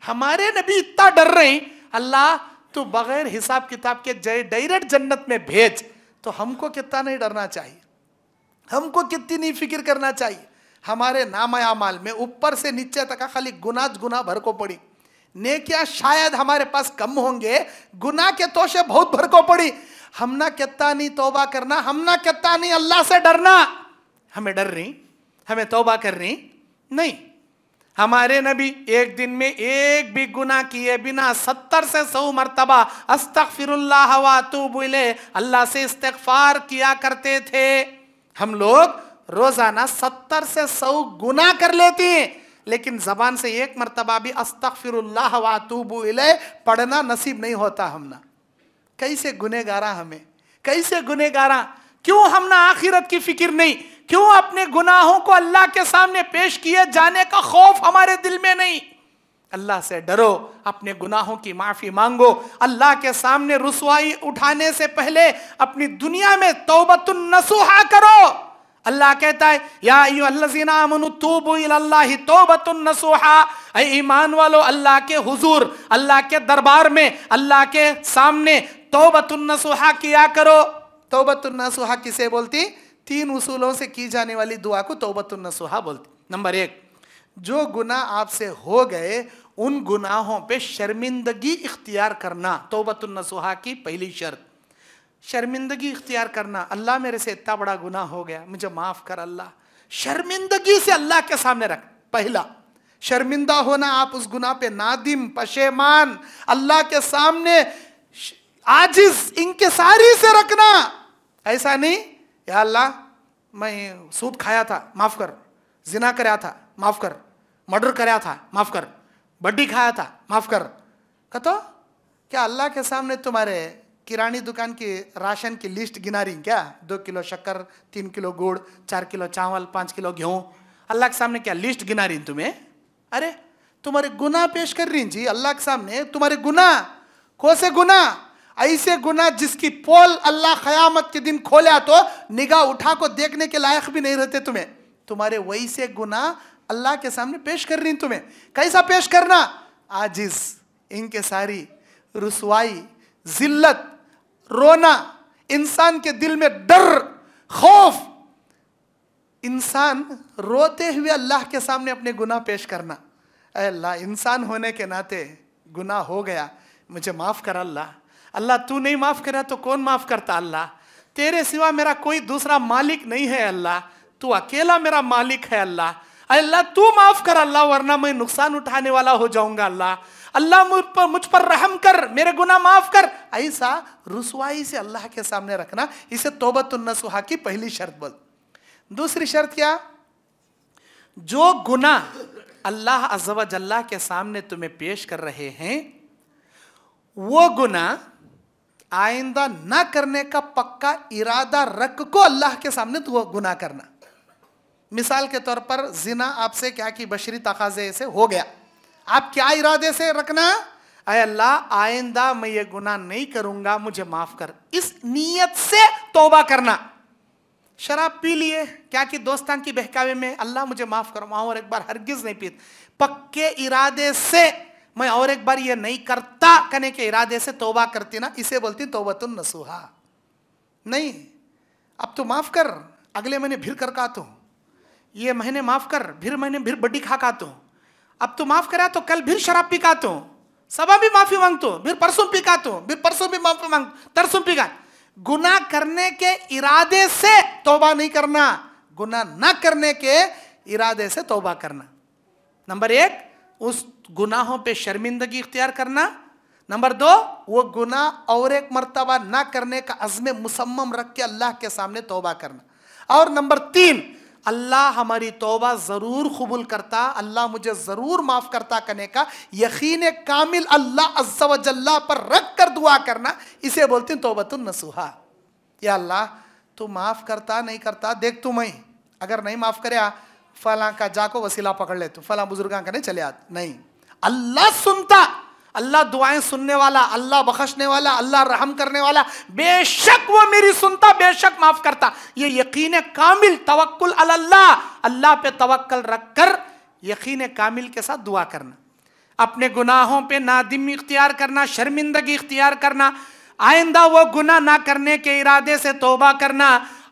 हमारे नबी इतना डर रहे अल्लाह तू बगैर हिसाब किताब के जय डायरेक्ट जन्नत में भेज तो हमको कितना नहीं डरना चाहिए हमको कितनी नहीं फिक्र करना चाहिए हमारे नामया माल में ऊपर से नीचे तक खाली गुना गुना भर को पड़ी नेकिया शायद हमारे पास कम होंगे गुना के तोशे बहुत भर को पड़ी ना कितना नहीं तोबा करना हम ना कितना नहीं अल्लाह से डरना हमें डर रही हमें तोबा कर रही नहीं हमारे नबी एक दिन में एक भी गुना किए बिना सत्तर से सौ मरतबा अस्तक फिरल्लाह वातुबले अल्लाह से इस्तफार किया करते थे हम लोग रोज़ाना सत्तर से सौ गुना कर लेते हैं लेकिन ज़बान से एक मरतबा भी अस्तक फिरल्लाह वातुबले पढ़ना नसीब नहीं होता हमना कैसे गुनेगारा हमें कैसे गुनेगारा क्यों हमना आखिरत की फिक्र नहीं क्यों अपने गुनाहों को अल्लाह के सामने पेश किए जाने का खौफ हमारे दिल में नहीं अल्लाह से डरो अपने गुनाहों की माफ़ी मांगो अल्लाह के सामने रसवाई उठाने से पहले अपनी दुनिया में नसुहा करो अल्लाह कहता है या याबतुलनसूहा ईमान वालो अल्लाह के हुजूर अल्लाह के दरबार में अल्लाह के सामने नसुहा किया करो नसुहा किसे बोलती तीन उसूलों से की जाने वाली दुआ को तोबतुलनसुहा बोलते नंबर एक जो गुना आपसे हो गए उन गुनाहों पे शर्मिंदगी इख्तियार करना तोबतुलनसुहा की पहली शर्त शर्मिंदगी इख्तियार करना अल्लाह मेरे से इतना बड़ा गुना हो गया मुझे माफ़ कर अल्लाह शर्मिंदगी से अल्लाह के सामने रख पहला शर्मिंदा होना आप उस गुना पे नादिम पशेमान अल्लाह के सामने आजिज इनके सारी से रखना ऐसा नहीं या अल्लाह मैं सूद खाया था माफ़ कर जिना कराया था माफ़ कर मर्डर कराया था माफ़ कर बड्डी खाया था माफ़ कर कह तो क्या अल्लाह के सामने तुम्हारे किरानी दुकान की राशन की लिस्ट गिना रही क्या दो किलो शक्कर तीन किलो गुड़ चार किलो चावल पाँच किलो गेहूँ अल्लाह के सामने क्या लिस्ट गिना रही तुम्हें अरे तुम्हारे गुनाह पेश कर रही जी अल्लाह के सामने तुम्हारे गुना कौन से गुना ऐसे गुना जिसकी पोल अल्लाह खयामत के दिन खोला तो निगाह उठा को देखने के लायक भी नहीं रहते तुम्हें तुम्हारे वैसे गुना अल्लाह के सामने पेश कर रही तुम्हें कैसा पेश करना आजिज इनके सारी रसवाई जिल्लत रोना इंसान के दिल में डर खौफ इंसान रोते हुए अल्लाह के सामने अपने गुनाह पेश करना अल्लाह इंसान होने के नाते गुनाह हो गया मुझे माफ़ कर अल्लाह अल्लाह तू नहीं माफ़ करे तो कौन माफ़ करता अल्लाह तेरे सिवा मेरा कोई दूसरा मालिक नहीं है अल्लाह तू अकेला मेरा मालिक है अल्लाह अल्लाह तू माफ़ कर अल्लाह वरना मैं नुकसान उठाने वाला हो जाऊंगा अल्लाह अल्लाह मुझ पर मुझ पर रहम कर मेरे गुना माफ़ कर ऐसा रसवाई से अल्लाह के सामने रखना इसे तोबत नसुहा की पहली शर्त बोल दूसरी शर्त क्या जो गुना अल्लाह अजवा के सामने तुम्हें पेश कर रहे हैं वो गुना आइंदा ना करने का पक्का इरादा रख को अल्लाह के सामने गुना करना मिसाल के तौर पर जिना आपसे क्या कि बशरी तकाजे से हो गया आप क्या इरादे से रखना अरे अल्लाह आइंदा मैं ये गुना नहीं करूंगा मुझे माफ कर इस नीयत से तोबा करना शराब पी लिए क्या कि दोस्तान की बहकावे में अल्लाह मुझे माफ करो वहां और एक बार हरगिज नहीं पी पक्के इरादे से मैं और एक बार ये नहीं करता करने के इरादे से तोबा करती ना इसे बोलती तोबतुन नसुहा नहीं अब तो माफ़ कर अगले महीने फिर कर का तो ये महीने माफ़ कर फिर महीने फिर बड्डी खा का तो अब तो माफ़ करा तो कल फिर शराब पी का तो सभा भी माफ़ी मांग तो फिर परसों पी का तो फिर परसों भी माफ़ी मांग तरसों पी का गुना करने के इरादे से तोबा नहीं करना गुना ना करने के इरादे से तोबा करना नंबर एक उस गुनाहों पे शर्मिंदगी इख्तियार करना नंबर दो वो गुनाह और एक मरतबा ना करने का अज़म मुसम्म रख के अल्लाह के सामने तोबा करना और नंबर तीन अल्लाह हमारी तोबा ज़रूर कबूल करता अल्लाह मुझे ज़रूर माफ़ करता करने का यकीन कामिल अल्लाह अज्जवजल्ला पर रख कर दुआ करना इसे बोलते हैं तोबतुल या अल्लाह तू माफ़ करता नहीं करता देख तू मैं अगर नहीं माफ़ करे फला का जाको वसीला पकड़ ले तू फला बुजुर्ग का नहीं चले आ नहीं अल्लाह सुनता अल्लाह दुआएं सुनने वाला अल्लाह बख्शने वाला अल्लाह रहम करने वाला बेशक वो मेरी सुनता बेशक माफ करता ये यकीन कामिल तवक्ल अल्लाह अल्लाह पे तवक्ल रखकर यकीन कामिल के साथ दुआ करना अपने गुनाहों पे नादिम इख्तियार करना शर्मिंदगी इख्तियार करना आइंदा वो गुनाह ना करने के इरादे से तोबा करना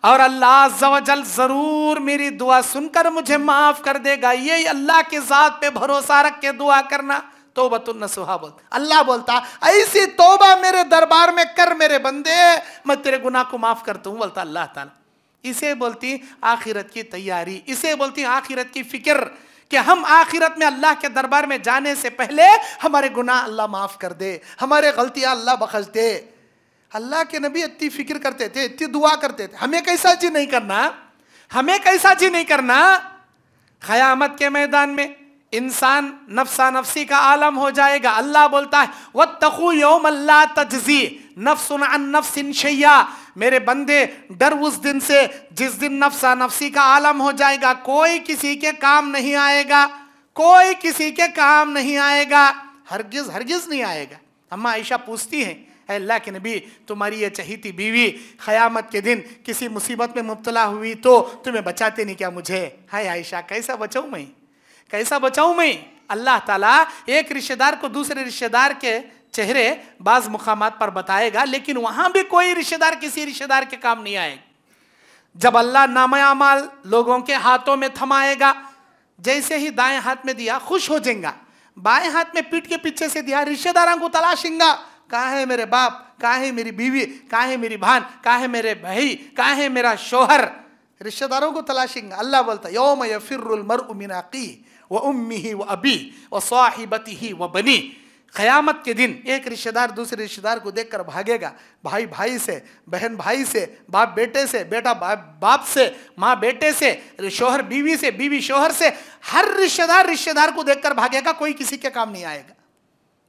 और अल्लाह जवजल ज़रूर मेरी दुआ सुनकर मुझे माफ़ कर देगा ये अल्लाह के साथ पे भरोसा रख के दुआ करना तोबतुल बोल अल्लाह बोलता ऐसी तोबा मेरे दरबार में कर मेरे बंदे मैं तेरे गुनाह को माफ़ करता हूँ बोलता अल्लाह ताला इसे बोलती आखिरत की तैयारी इसे बोलती आखिरत की फिक्र कि हम आखिरत में अल्लाह के दरबार में जाने से पहले हमारे गुनाह अल्लाह माफ़ कर दे हमारे गलतियां अल्लाह बख्श दे अल्लाह के नबी इतनी फिक्र करते थे इतनी दुआ करते थे हमें कैसा जी नहीं करना हमें कैसा जी नहीं करना ख़यामत के मैदान में इंसान नफसा नफसी का आलम हो जाएगा अल्लाह बोलता है व तखु योम अल्लाह तजजी नफसन नफसिन शैया मेरे बंदे डर उस दिन से जिस दिन नफसा नफसी का आलम हो जाएगा कोई किसी के काम नहीं आएगा कोई किसी के काम नहीं आएगा हरगिज हरगिज नहीं आएगा अम्मा आयशा पूछती हैं अल्लाह के नबी तुम्हारी ये चहीती बीवी ख़यामत के दिन किसी मुसीबत में मुबतला हुई तो तुम्हें बचाते नहीं क्या मुझे हाय आयशा कैसा बचाऊँ मैं कैसा बचाऊँ मैं अल्लाह ताला एक रिश्तेदार को दूसरे रिश्तेदार के चेहरे बाज़ मुकाम पर बताएगा लेकिन वहाँ भी कोई रिश्तेदार किसी रिश्तेदार के काम नहीं आएगा जब अल्लाह नामयामाल लोगों के हाथों में थमाएगा जैसे ही दाएं हाथ में दिया खुश हो जाएगा बाएं हाथ में पीठ के पीछे से दिया रिश्तेदारों को तलाशेंगा कहाँ है मेरे बाप कहाँ है मेरी बीवी कहाँ है मेरी भान कहाँ है मेरे भाई कहाँ है मेरा शोहर रिश्तेदारों को तलाशेंगे अल्लाह बोलता योम यफिरमर उमिनाकी व उम्मी ही व अबी व साहिबती ही व बनी क़यामत के दिन एक रिश्तेदार दूसरे रिश्तेदार को देखकर भागेगा भाई भाई से बहन भाई से बाप बेटे से बेटा बाप बाप से माँ बेटे से शोहर बीवी से बीवी शोहर से हर रिश्तेदार रिश्तेदार को देखकर भागेगा कोई किसी के काम नहीं आएगा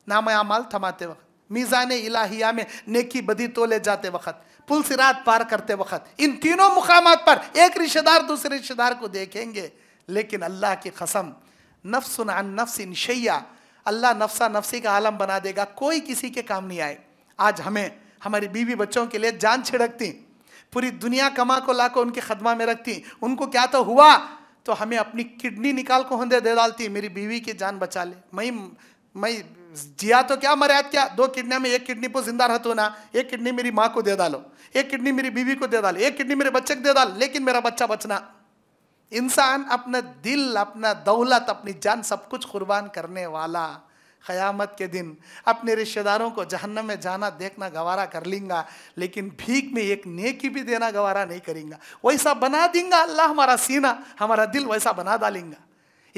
नाम आमाल थमाते वक्त मीज़ान इलाहिया में नेकी बदी तोले जाते वक्त पुल सिरात पार करते वक्त इन तीनों मुकाम पर एक रिश्तेदार दूसरे रिश्तेदार को देखेंगे लेकिन अल्लाह की कसम नफ्सन अन नफ्स इन शैया अल्लाह नफसा नफसी का आलम बना देगा कोई किसी के काम नहीं आए आज हमें हमारी बीवी बच्चों के लिए जान छिड़कती पूरी दुनिया कमा को ला को उनके खदमा में रखती उनको क्या तो हुआ तो हमें अपनी किडनी निकाल को हंदे दे डालती मेरी बीवी की जान बचा ले मैं मैं जिया तो क्या मर्याद क्या दो किडनी में एक किडनी पर जिंदा रहते तो ना एक किडनी मेरी माँ को दे डालो एक किडनी मेरी बीवी को दे डालो एक किडनी मेरे बच्चे को दे डाल लेकिन मेरा बच्चा बचना इंसान अपना दिल अपना दौलत अपनी जान सब कुछ कुर्बान करने वाला क़यामत के दिन अपने रिश्तेदारों को जहन्नम में जाना देखना गवारा कर लेंगे लेकिन भीख में एक नेकी भी देना गवारा नहीं करेंगे वैसा बना देंगे अल्लाह हमारा सीना हमारा दिल वैसा बना डालेंगे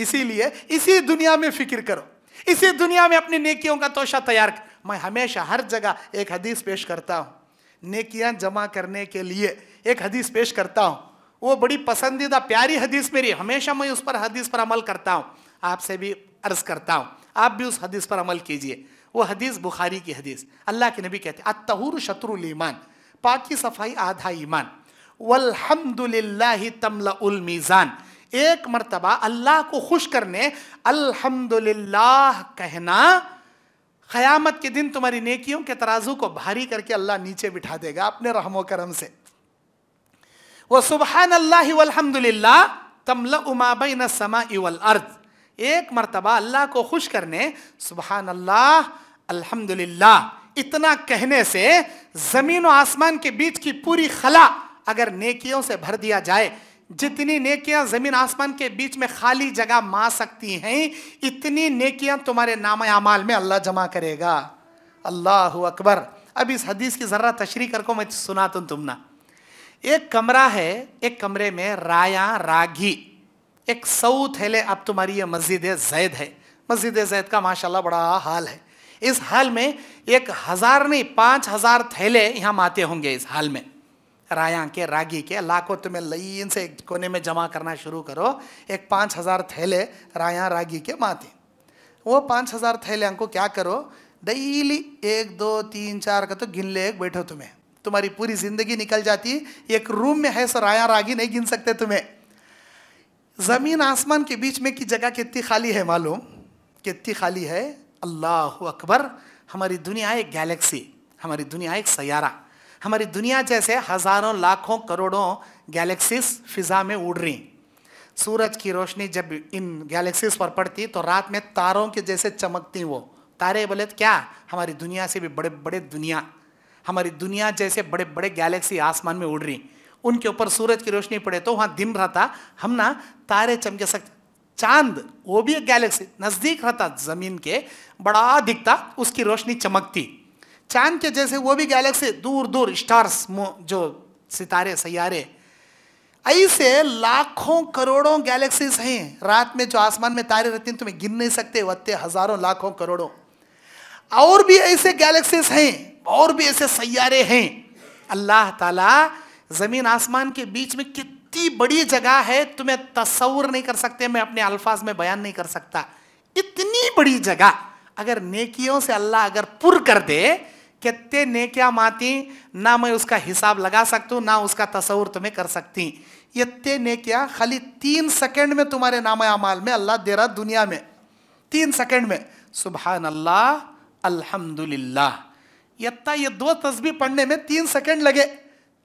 इसीलिए इसी दुनिया में फिक्र करो इसी दुनिया में अपनी नेकियों का तोशा तैयार कर मैं हमेशा हर जगह एक हदीस पेश करता हूं नेकियां जमा करने के लिए एक हदीस पेश करता हूं वो बड़ी पसंदीदा प्यारी हदीस मेरी हमेशा मैं उस पर हदीस पर अमल करता हूँ आपसे भी अर्ज़ करता हूं आप भी उस हदीस पर अमल कीजिए वो हदीस बुखारी की हदीस अल्लाह के नबी कहते अतहूर शत्रु ईमान पाकि सफाई आधा ईमान वल्हमदुल्ला तमला उल मीज़ान एक मरतबा अल्लाह को खुश करने अल्हम्दुलिल्लाह कहना क़यामत के दिन तुम्हारी नेकियों के तराजू को भारी करके अल्लाह नीचे बिठा देगा अपने रहमो करम से वह सुबहान अल्लाह वलहमदुल्ला तमल उमाबई न समा इवल अर्द एक मरतबा अल्लाह को खुश करने सुबहान अल्लाह अल्हम्दुलिल्लाह इतना कहने से ज़मीन और आसमान के बीच की पूरी खला अगर नेकियों से भर दिया जाए जितनी नेकियां जमीन आसमान के बीच में खाली जगह मा सकती हैं इतनी नेकियां तुम्हारे नाम अमाल में अल्लाह जमा करेगा अल्लाह अकबर अब इस हदीस की ज़रा तशरी को मैं सुना तुम तुम ना एक कमरा है एक कमरे में राया रागी एक सऊ थैले अब तुम्हारी ये मस्जिद जैद है मस्जिद जैद का माशाला बड़ा हाल है इस हाल में एक हज़ार नहीं पाँच हज़ार थैले यहाँ माते होंगे इस हाल में राया के रागी के लाखों तुम्हें लईन से एक कोने में जमा करना शुरू करो एक पाँच हज़ार थैले राया रागी के माथे वो पाँच हज़ार थैले अंको क्या करो डेली एक दो तीन चार का तो गिन ले एक बैठो तुम्हें तुम्हारी पूरी ज़िंदगी निकल जाती एक रूम में है सो राया रागी नहीं गिन सकते तुम्हें ज़मीन आसमान के बीच में की जगह कितनी खाली है मालूम कितनी खाली है अल्लाह अकबर हमारी दुनिया एक गैलेक्सी हमारी दुनिया एक सयारा हमारी दुनिया जैसे हजारों लाखों करोड़ों गैलेक्सीज फिजा में उड़ रही सूरज की रोशनी जब इन गैलेक्सीज पर पड़ती तो रात में तारों के जैसे चमकती वो तारे बोले तो क्या हमारी दुनिया से भी बड़े बड़े दुनिया हमारी दुनिया जैसे बड़े बड़े गैलेक्सी आसमान में उड़ रही उनके ऊपर सूरज की रोशनी पड़े तो वहाँ दिन रहता हम ना तारे चमके सकते चांद वो भी एक गैलेक्सी नज़दीक रहता ज़मीन के बड़ा दिखता उसकी रोशनी चमकती चांद के जैसे वो भी गैलेक्सी दूर दूर स्टार्स जो सितारे सैारे ऐसे लाखों करोड़ों गैलेक्सीज हैं रात में जो आसमान में तारे रहते हैं तुम्हें गिन नहीं सकते वत्ते हजारों लाखों करोड़ों और भी ऐसे गैलेक्सीज हैं और भी ऐसे सैारे हैं अल्लाह ताला जमीन आसमान के बीच में कितनी बड़ी जगह है तुम्हें तस्वर नहीं कर सकते मैं अपने अल्फाज में बयान नहीं कर सकता इतनी बड़ी जगह अगर नेकियों से अल्लाह अगर पुर कर दे कितने नेकिया माती ना मैं उसका हिसाब लगा सकती हूँ ना उसका तस्वर तुम्हें कर सकती इतने नेकिया खाली तीन सेकंड में तुम्हारे नाम अमाल में अल्लाह दे रहा दुनिया में तीन सेकंड में सुबह अल्लाह अल्हम्दुलिल्लाह यत्ता ये दो तस्बी पढ़ने में तीन सेकंड लगे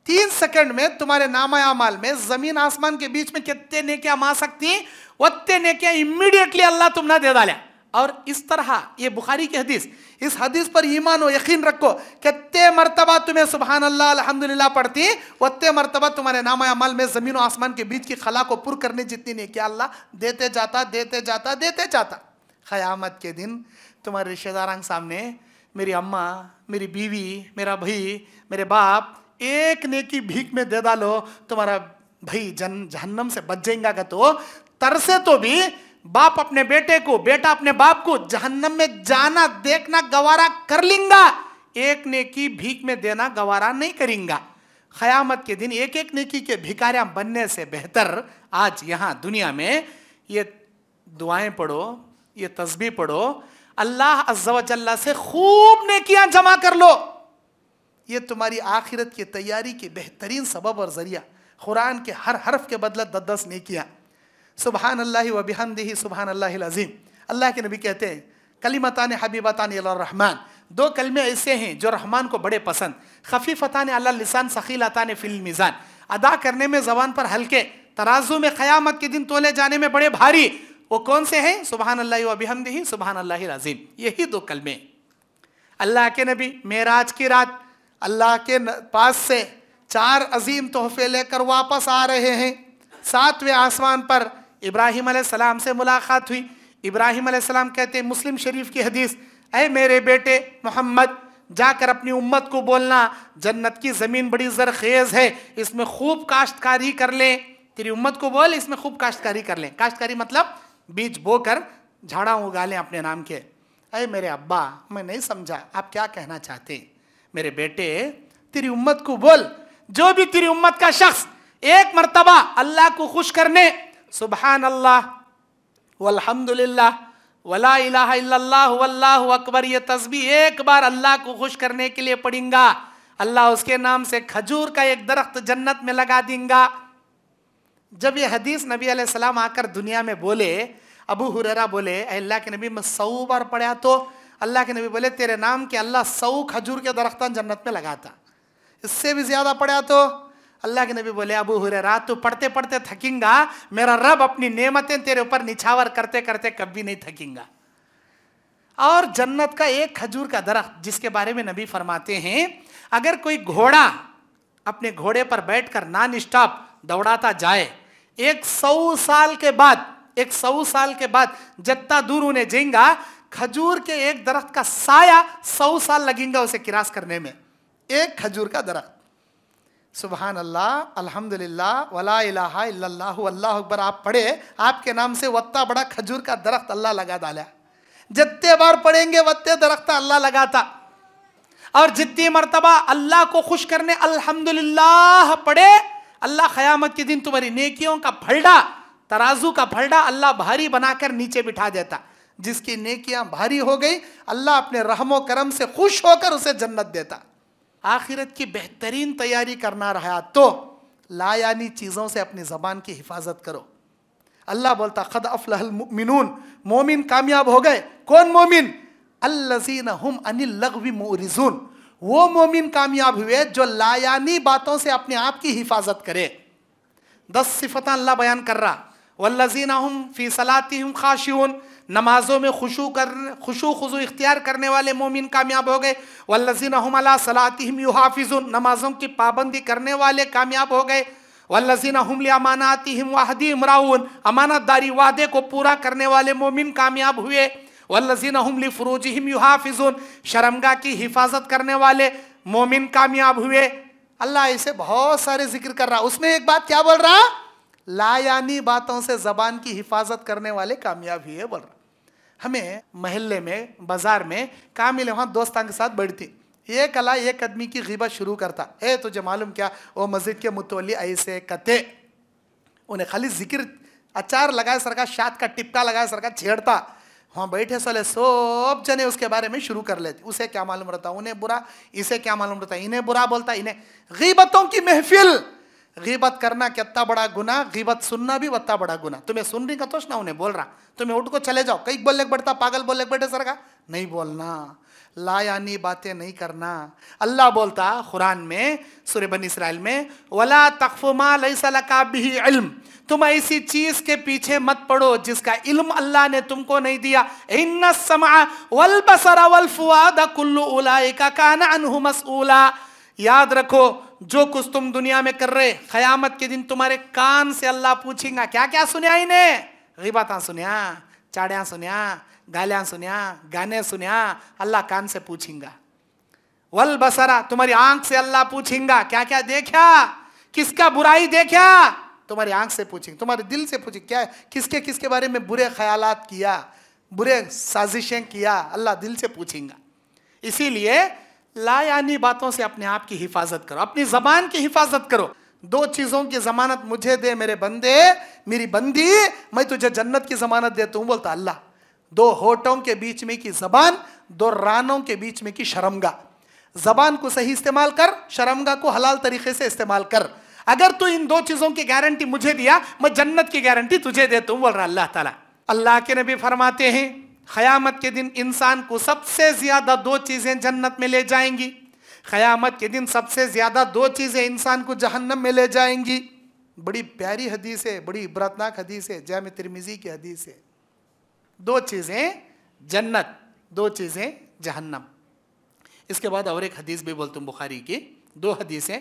तीन सेकंड में तुम्हारे नाम अमाल में जमीन आसमान के बीच में कितने नेकियां मा सकती वत्ते नेकियां इमीडिएटली अल्लाह तुम ना दे डाले और इस तरह ये बुखारी की हदीस इस हदीस पर ईमान यकीन रखो कितने मरतबा तुम्हें सुबह अल्लाह अलहमदिल्ला पढ़ती उतने मरतबा तुम्हारे नाम अमल में ज़मीन और आसमान के बीच की खला को पुर करने जितनी नहीं क्या अल्लाह देते जाता देते जाता देते जाता ख़यामत के दिन तुम्हारे रिश्तेदार सामने मेरी अम्मा मेरी बीवी मेरा भाई मेरे बाप एक नेकी भीख में दे डालो तुम्हारा भाई जन जहन्नम से बच जाएंगा का तो तरसे तो भी बाप अपने बेटे को बेटा अपने बाप को जहन्नम में जाना देखना गवारा कर लेंगा एक नेकी भीख में देना गवारा नहीं करेंगे खयामत के दिन एक एक नेकी के भिकारियां बनने से बेहतर आज यहां दुनिया में ये दुआएं पढ़ो ये तस्बी पढ़ो अल्लाह अज्जवजल्ला से खूब नेकियां जमा कर लो ये तुम्हारी आखिरत की तैयारी के बेहतरीन सबब और ज़रिया कुरान के हर हर्फ के बदला दस नेकियां सुबहान अल्लाह वबिहमदी सुबहान अल्लाह अजीम अल्लाह के नबी कहते हैं मतान हबीबतान रहमान दो कलमे ऐसे हैं जो रहमान को बड़े पसंद फ़तान अल्लाह लिसान सखीलतान फिल मिज़ान अदा करने में जबान पर हल्के तराजू में क़यामत के दिन तोले जाने में बड़े भारी वो कौन से हैं सुबहान अल्लाह अभिहमदी सुबहान अल्लाह अजीम यही दो कलमे अल्लाह के नबी मेराज की रात अल्लाह के पास से चार अजीम तोहफे लेकर वापस आ रहे हैं सातवें आसमान पर इब्राहिम सलाम से मुलाकात हुई इब्राहिम सलाम कहते हैं मुस्लिम शरीफ की हदीस अरे मेरे बेटे मोहम्मद जाकर अपनी उम्मत को बोलना जन्नत की ज़मीन बड़ी ज़रखेज़ है इसमें खूब काश्तकारी कर लें तेरी उम्मत को बोल इसमें खूब काश्तकारी कर लें काश्तकारी मतलब बीज बोकर झाड़ा उगा लें अपने नाम के अरे मेरे अब्बा मैं नहीं समझा आप क्या कहना चाहते मेरे बेटे तेरी उम्मत को बोल जो भी तेरी उम्मत का शख्स एक मरतबा अल्लाह को खुश करने सुबहान अल्लाह वल्हम्दुलिल्लाह वला इलाहा इल्लल्लाह वल्लाहु अकबर ये तस्बीह एक बार अल्लाह को खुश करने के लिए पढ़ेंगा अल्लाह उसके नाम से खजूर का एक दरख्त जन्नत में लगा देंगा जब ये हदीस नबी सलाम आकर दुनिया में बोले अबू हुररा बोले अल्लाह के नबी मैं सौ बार पढ़ा तो अल्लाह के नबी बोले तेरे नाम के अल्लाह सऊ खजूर के दरख्त जन्नत में लगाता इससे भी ज़्यादा पढ़ा तो अल्लाह के नबी बोले अबू रात तू पढ़ते पढ़ते थकेंगा मेरा रब अपनी नेमतें तेरे ऊपर निछावर करते करते कभी नहीं थकेंगा और जन्नत का एक खजूर का दरख्त जिसके बारे में नबी फरमाते हैं अगर कोई घोड़ा अपने घोड़े पर बैठकर नॉन स्टॉप दौड़ाता जाए एक सौ साल के बाद एक सौ साल के बाद जितना दूर उन्हें जेंगा खजूर के एक दरख्त का साया सौ साल लगेंगे उसे किरास करने में एक खजूर का दरख्त सुबहान अल्लाह अल्हम्दुलिल्लाह वला इलाहा इल्लल्लाह अल्लाह अकबर आप पढ़े आपके नाम से वत्ता बड़ा खजूर का दरख्त अल्लाह लगा डाला जितने बार पढ़ेंगे वत्ते दरख्त अल्लाह लगाता और जितनी मरतबा अल्लाह को खुश करने अल्हम्दुलिल्लाह पढ़े अल्लाह ख़यामत के दिन तुम्हारी नेकियों का फलडा तराजू का फलडा अल्लाह भारी बनाकर नीचे बिठा देता जिसकी नेकियां भारी हो गई अल्लाह अपने रहमो करम से खुश होकर उसे जन्नत देता आखिरत की बेहतरीन तैयारी करना रहा तो लायानी चीज़ों से अपनी ज़बान की हिफाजत करो अल्लाह बोलता खद अफलहल मिनून मोमिन कामयाब हो गए कौन मोमिन अल्लजीन हम अनिल लगवी मोरिजून वो मोमिन कामयाब हुए जो लायानी बातों से अपने आप की हिफाजत करे दस सिफत अल्लाह बयान कर रहा वल्लजीन हम फ़ी सलाती हम खाशियन नमाजों में खुशू कर खुशू खुजू इख्तियार करने वाले मोमिन कामयाब हो गए वल्लजीन हमला सलातिम युहाफिज़ नमाजों की पाबंदी करने वाले कामयाब हो गए वल्लजीन हमल अमानातिम वाहदी इमराउन अमानतदारी वादे को पूरा करने वाले मोमिन कामयाब हुए वल्लजीन हमली फ़रूजहम युहाफिज़ शर्मगा की हिफाजत करने वाले मोमिन कामयाब हुए अल्लाह ऐसे बहुत सारे जिक्र कर रहा उसमें एक बात क्या बोल रहा लायानी बातों से जबान की हिफाजत करने वाले कामयाब ही है बोल रहा हमें महल्ले में बाजार में काम मिले वहाँ दोस्तान के साथ बैठती ये कला एक आदमी की गिबा शुरू करता ए तुझे मालूम क्या वो मस्जिद के मुतवली ऐसे कते उन्हें खाली जिक्र अचार लगाए सरका शात का टिपका लगाए सरका छेड़ता वहाँ बैठे सोले सब जने उसके बारे में शुरू कर लेते उसे क्या मालूम रहता उन्हें बुरा इसे क्या मालूम रहता इन्हें बुरा बोलता इन्हें गिबतों की महफिल गिबत करना कितना बड़ा गुना गिबत सुनना भी उतना बड़ा गुना तुम्हें सुन रही का तो ना उन्हें बोल रहा तुम्हें उठ को चले जाओ कई बोलने बढ़ता पागल बोलने बैठे सर का नहीं बोलना लायानी बातें नहीं करना अल्लाह बोलता कुरान में सूर्य बन इसराइल में वला तकफुमा लईसला भी इल्म तुम ऐसी चीज के पीछे मत पड़ो जिसका इल्म अल्लाह ने तुमको नहीं दिया इन समा वल बसरा वल फुआद कुल्लू उला का काना अनहु मसूला याद रखो जो कुछ तुम दुनिया में कर रहे खयामत के दिन तुम्हारे कान से अल्लाह पूछेगा क्या क्या सुनिया इन्हें गिबात सुनिया चाड़िया सुनिया गालियां सुनिया गाने सुनिया अल्लाह कान से पूछेगा वल बसरा तुम्हारी आंख से अल्लाह पूछेगा क्या क्या देखा किसका बुराई देखा तुम्हारी आंख से पूछेंगे तुम्हारे दिल से पूछे क्या किसके किसके बारे में बुरे ख्याल किया बुरे साजिशें किया अल्लाह दिल से पूछेगा इसीलिए लायानी बातों से अपने आप की हिफाजत करो अपनी जबान की हिफाजत करो दो चीजों की जमानत मुझे दे मेरे बंदे मेरी बंदी मैं तुझे जन्नत की जमानत देता हूं बोलता अल्लाह दो होठों के बीच में की जबान दो रानों के बीच में की शर्मगा जबान को सही इस्तेमाल कर शर्मगा को हलाल तरीके से इस्तेमाल कर अगर तू इन दो चीजों की गारंटी मुझे दिया मैं जन्नत की गारंटी तुझे देता हूं बोल रहा अल्लाह तला अल्लाह के नबी फरमाते हैं खयामत के दिन इंसान को सबसे ज़्यादा दो चीज़ें जन्नत में ले जाएंगी खयामत के दिन सबसे ज़्यादा दो चीज़ें इंसान को जहन्नम में ले जाएंगी बड़ी प्यारी हदीस है बड़ी इबरतनाक हदीस है जैम तिरमिज़ी की हदीस है दो चीज़ें जन्नत दो चीज़ें जहन्नम इसके बाद और एक हदीस भी बोलते बुखारी की दो हदीसें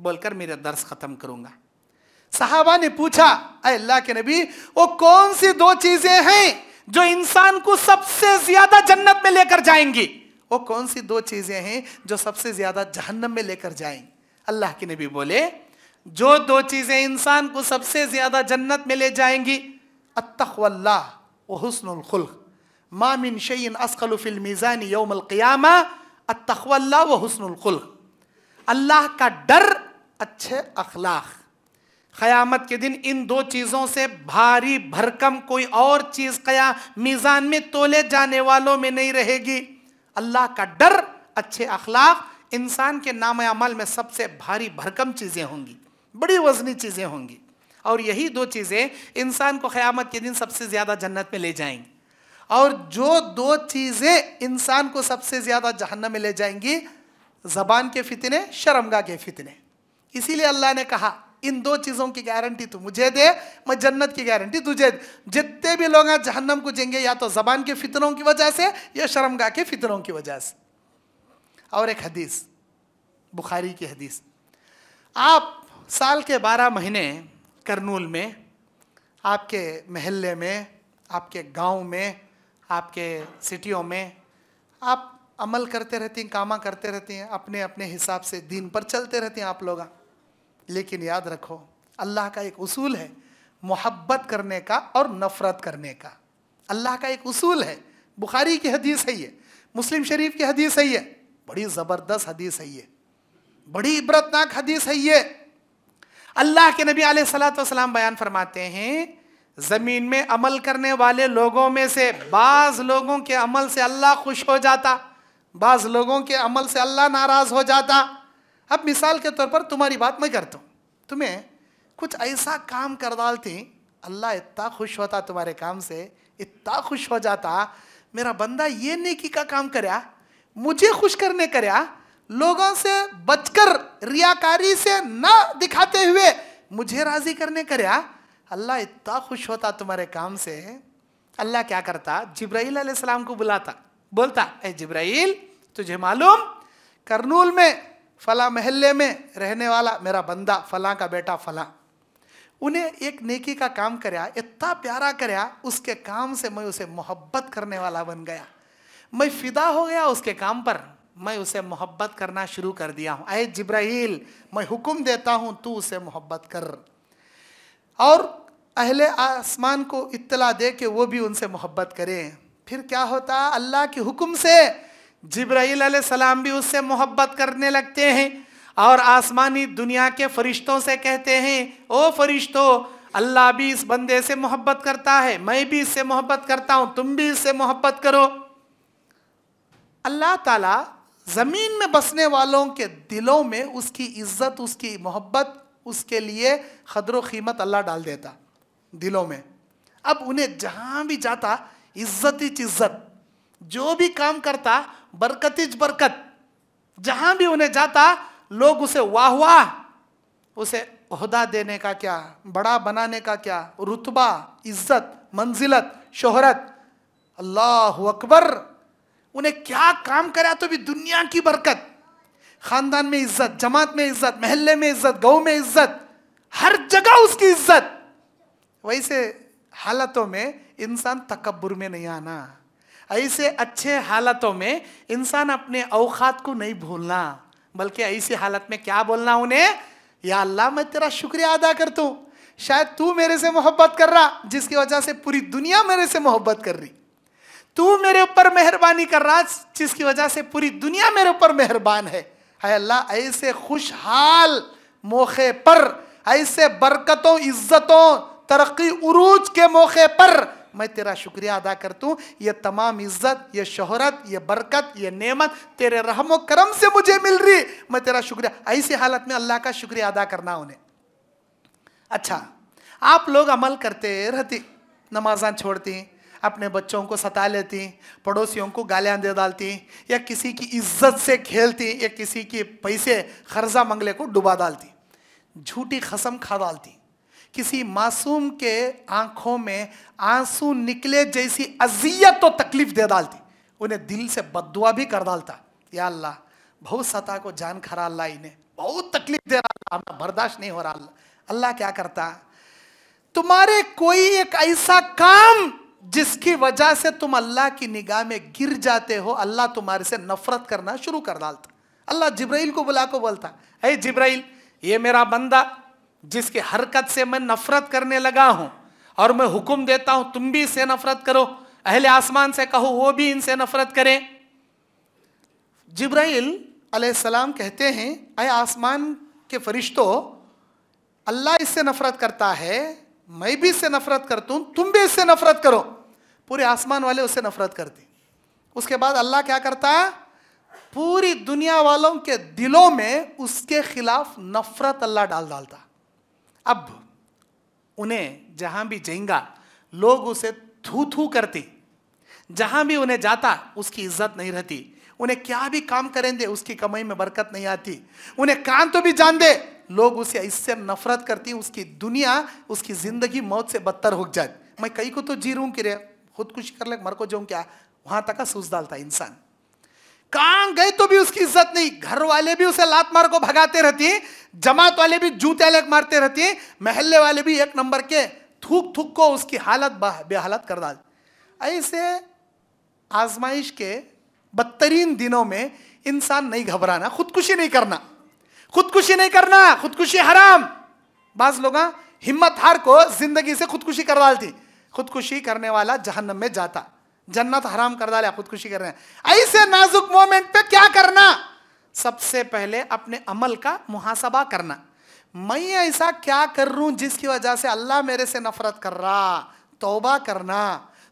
बोलकर मेरा दर्श ख़त्म करूंगा साहबा ने पूछा अल्लाह के नबी वो कौन सी दो चीज़ें हैं जो इंसान को सबसे ज्यादा जन्नत में लेकर जाएंगी वो कौन सी दो चीजें हैं जो सबसे ज्यादा जहन्नम में लेकर जाएंगी अल्लाह के नबी बोले जो दो चीजें इंसान को सबसे ज्यादा जन्नत में ले जाएंगी अतखल्ला हसनुल मामिन शयन असकलफिल मीज़ान योमल क़ियामा अतखल्ला व अल्लाह का डर अच्छे अखलाक़ क़यामत के दिन इन दो चीज़ों से भारी भरकम कोई और चीज़ कया मीज़ान में तोले जाने वालों में नहीं रहेगी अल्लाह का डर अच्छे अखलाक इंसान के नाम अमल में सबसे भारी भरकम चीज़ें होंगी बड़ी वजनी चीज़ें होंगी और यही दो चीज़ें इंसान को क़यामत के दिन सबसे ज़्यादा जन्नत में ले जाएंगी और जो दो चीज़ें इंसान को सबसे ज़्यादा जहन्न में ले जाएंगी ज़बान के फितने शर्मगा के फितने इसीलिए अल्लाह ने कहा इन दो चीज़ों की गारंटी तू मुझे दे मैं जन्नत की गारंटी तुझे जितने भी लोग जहन्नम को जेंगे या तो जबान के फितरों की वजह से या शर्मगा के फितरों की वजह से और एक हदीस बुखारी की हदीस आप साल के बारह महीने करनूल में आपके महल्ले में आपके गांव में आपके सिटियों में आप अमल करते रहती हैं कामा करते रहती हैं अपने अपने हिसाब से दिन पर चलते रहती हैं आप लोग लेकिन याद रखो अल्लाह का एक उसूल है मोहब्बत करने का और नफ़रत करने का अल्लाह का एक उसूल है बुखारी की हदीस है ये मुस्लिम शरीफ की हदीस है ये बड़ी ज़बरदस्त हदीस है ये बड़ी इबरतनाक हदीस है ये अल्लाह के नबी आलतम बयान फरमाते हैं ज़मीन में अमल करने वाले लोगों में से बाज़ लोगों के अमल से अल्लाह खुश हो जाता बाज़ लोगों के अमल से अल्लाह नाराज़ हो जाता अब मिसाल के तौर पर तुम्हारी बात मैं करता हूँ तुम्हें कुछ ऐसा काम कर डालती अल्लाह इतना खुश होता तुम्हारे काम से इतना खुश हो जाता मेरा बंदा ये नेकी का काम करया मुझे खुश करने करया लोगों से बचकर रियाकारी से ना दिखाते हुए मुझे राजी करने करया अल्लाह इतना खुश होता तुम्हारे काम से अल्लाह क्या करता जिब्राइल अलैहिस्सलाम को बुलाता बोलता ए जिब्राइल तुझे मालूम करनूल में फला महल्ले में रहने वाला मेरा बंदा फला का बेटा फला उन्हें एक नेकी का काम कराया इतना प्यारा कराया उसके काम से मैं उसे मोहब्बत करने वाला बन गया मैं फिदा हो गया उसके काम पर मैं उसे मोहब्बत करना शुरू कर दिया हूँ अरे जिब्राइल मैं हुक्म देता हूँ तू उसे मोहब्बत कर और अहले आसमान को इत्तला दे के वो भी उनसे मोहब्बत करें फिर क्या होता अल्लाह के हुक्म से जब्राइल सलाम भी उससे मोहब्बत करने लगते हैं और आसमानी दुनिया के फरिश्तों से कहते हैं ओ फरिश्तों अल्लाह भी इस बंदे से मोहब्बत करता है मैं भी इससे मोहब्बत करता हूं तुम भी इससे मोहब्बत करो अल्लाह ताला ज़मीन में बसने वालों के दिलों में उसकी इज्जत उसकी मोहब्बत उसके लिए खदर कीमत अल्लाह डाल देता दिलों में अब उन्हें जहां भी जाता इज्जत इज्जत जो भी काम करता इज बरकत जहां भी उन्हें जाता लोग उसे वाह वाह उसे उहदा देने का क्या बड़ा बनाने का क्या रुतबा इज्जत मंजिलत शोहरत अल्लाह अकबर उन्हें क्या काम करा तो भी दुनिया की बरकत खानदान में इज्जत जमात में इज्जत महल्ले में इज्जत गांव में इज्जत हर जगह उसकी इज्जत वैसे हालतों में इंसान तकबर में नहीं आना ऐसे अच्छे हालतों में इंसान अपने औकात को नहीं भूलना बल्कि ऐसी हालत में क्या बोलना उन्हें या अल्लाह मैं तेरा शुक्रिया अदा करता हूँ शायद तू मेरे से मोहब्बत कर रहा जिसकी वजह से पूरी दुनिया मेरे से मोहब्बत कर रही तू मेरे ऊपर मेहरबानी कर रहा जिसकी वजह से पूरी दुनिया मेरे ऊपर मेहरबान है हाय अल्लाह ऐसे खुशहाल मौके पर ऐसे बरकतों इज्जतों तरक्की उरूज के मौके पर मैं तेरा शुक्रिया अदा करता हूँ ये तमाम इज्जत ये शोहरत ये बरकत ये नेमत तेरे रहम करम से मुझे मिल रही मैं तेरा शुक्रिया ऐसी हालत में अल्लाह का शुक्रिया अदा करना उन्हें अच्छा आप लोग अमल करते रहती नमाजा छोड़ती अपने बच्चों को सता लेती पड़ोसियों को गालियां दे डालती या किसी की इज्जत से खेलती या किसी के पैसे खर्जा मंगले को डुबा डालती झूठी खसम खा डालती किसी मासूम के आंखों में आंसू निकले जैसी अजियत और तो तकलीफ दे डालती उन्हें दिल से बदुआ भी कर डालता या अल्लाह बहुत सता को जान खरा अल्लाह इन्हें बहुत तकलीफ दे रहा हमें बर्दाश्त नहीं हो रहा अल्लाह अल्लाह क्या करता तुम्हारे कोई एक ऐसा काम जिसकी वजह से तुम अल्लाह की निगाह में गिर जाते हो अल्लाह तुम्हारे से नफरत करना शुरू कर डालता अल्लाह जिब्राइल को बुला को बोलता है जिब्राइल ये मेरा बंदा जिसकी हरकत से मैं नफरत करने लगा हूं और मैं हुक्म देता हूं तुम भी इससे नफरत करो अहले आसमान से कहो वो भी इनसे नफरत करें जिब्राइल अलैहिस्सलाम कहते हैं अय आसमान के फरिश्तों अल्लाह इससे नफरत करता है मैं भी इससे नफरत करता हूं तुम भी इससे नफरत करो पूरे आसमान वाले उससे नफरत करते उसके बाद अल्लाह क्या करता है पूरी दुनिया वालों के दिलों में उसके खिलाफ नफरत अल्लाह डाल डालता अब उन्हें जहां भी जेंगा लोग उसे थू थू करती जहां भी उन्हें जाता उसकी इज्जत नहीं रहती उन्हें क्या भी काम करेंगे उसकी कमाई में बरकत नहीं आती उन्हें कान तो भी जान दे लोग उसे इससे नफरत करती उसकी दुनिया उसकी जिंदगी मौत से बदतर हो जाए मैं कई को तो जी रू कि खुदकुशी कर ले मर को जो क्या वहां तक सूझ डालता इंसान कहां गए तो भी उसकी इज्जत नहीं घर वाले भी उसे लात मार को भगाते रहती हैं जमात वाले भी जूते अलग मारते रहते हैं महल्ले वाले भी एक नंबर के थूक थूक को उसकी हालत बेहालत कर डाल ऐसे आजमाइश के बदतरीन दिनों में इंसान नहीं घबराना खुदकुशी नहीं करना खुदकुशी नहीं करना खुदकुशी हराम बाज लोग हिम्मत हार को जिंदगी से खुदकुशी कर डालती खुदकुशी करने वाला जहन्नम में जाता जन्नत हराम कर डाले खुदकुशी कर रहे हैं ऐसे नाजुक मोमेंट पे क्या करना सबसे पहले अपने अमल का मुहासबा करना मैं ऐसा क्या कर रू जिसकी वजह से अल्लाह मेरे से नफरत कर रहा तोबा करना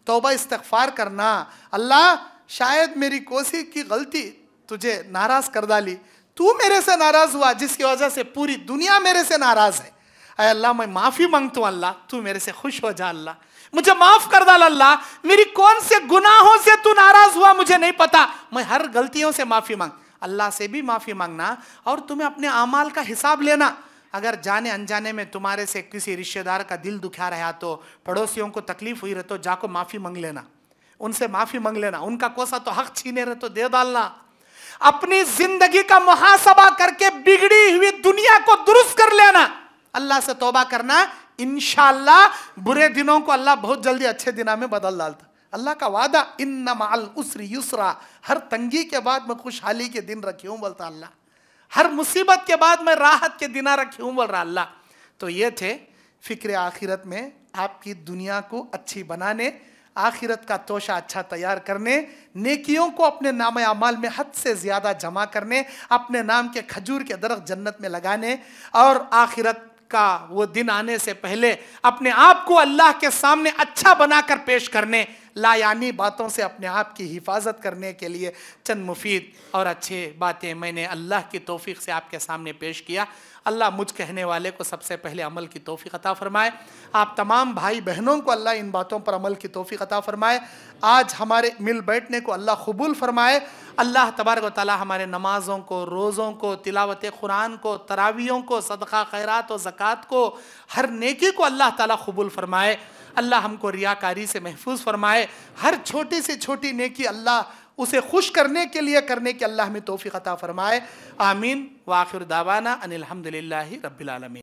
तोबा इस्तफार करना अल्लाह शायद मेरी कोसी की गलती तुझे नाराज कर डाली तू मेरे से नाराज हुआ जिसकी वजह से पूरी दुनिया मेरे से नाराज है अरे अल्लाह मैं माफ़ी मांगता हूँ अल्लाह तू मेरे से खुश हो जा अल्लाह मुझे माफ कर दा लल्ला मेरी कौन से गुनाहों से तू नाराज हुआ मुझे नहीं पता मैं हर गलतियों से माफी मांग अल्लाह से भी माफी मांगना और तुम्हें अपने अमाल का हिसाब लेना अगर जाने अनजाने में तुम्हारे से किसी रिश्तेदार का दिल दुखा रहा तो पड़ोसियों को तकलीफ हुई रहे तो जाको माफी मांग लेना उनसे माफी मांग लेना उनका कोसा तो हक छीने रहे तो दे डालना अपनी जिंदगी का मुहासबा करके बिगड़ी हुई दुनिया को दुरुस्त कर लेना अल्लाह से तोबा करना इनशाला बुरे दिनों को अल्लाह बहुत जल्दी अच्छे दिना में बदल डालता अल्लाह का वादा इन नमाल उसरी युसरा हर तंगी के बाद मैं खुशहाली के दिन रखी हूँ बोलता अल्लाह हर मुसीबत के बाद मैं राहत के दिना रखी हूँ बोल रहा अल्लाह तो ये थे फ़िक्र आखिरत में आपकी दुनिया को अच्छी बनाने आखिरत का तोशा अच्छा तैयार करने नेकियों को अपने नाम अमाल में हद से ज़्यादा जमा करने अपने नाम के खजूर के दरख जन्नत में लगाने और आखिरत का वो दिन आने से पहले अपने आप को अल्लाह के सामने अच्छा बनाकर पेश करने लायानी बातों से अपने आप की हिफाजत करने के लिए चंद मुफीद और अच्छे बातें मैंने अल्लाह की तोफ़ी से आपके सामने पेश किया अल्लाह मुझ कहने वाले को सबसे पहले अमल की तोफ़ी अता फ़रमाए आप तमाम भाई बहनों को अल्लाह इन बातों पर अमल की तोफ़ी अता फ़रमाए आज हमारे मिल बैठने को अल्लाह कबूल फ़रमाए अल्लाह तबारक ताली हमारे नमाज़ों को रोज़ों को तिलावत कुरान को तरावियों को सदका खैरत और ज़क़़त को हर नेकी को अल्लाह ताली कबूल फ़रमाए अल्लाह हमको रियाकारी से महफूज फरमाए हर छोटी से छोटी नेकी अल्लाह उसे खुश करने के लिए करने के अल्लाह हमें तोफ़ी अता फरमाए आमीन वाखिर दावाना अनिलहमदिल्ला आलमी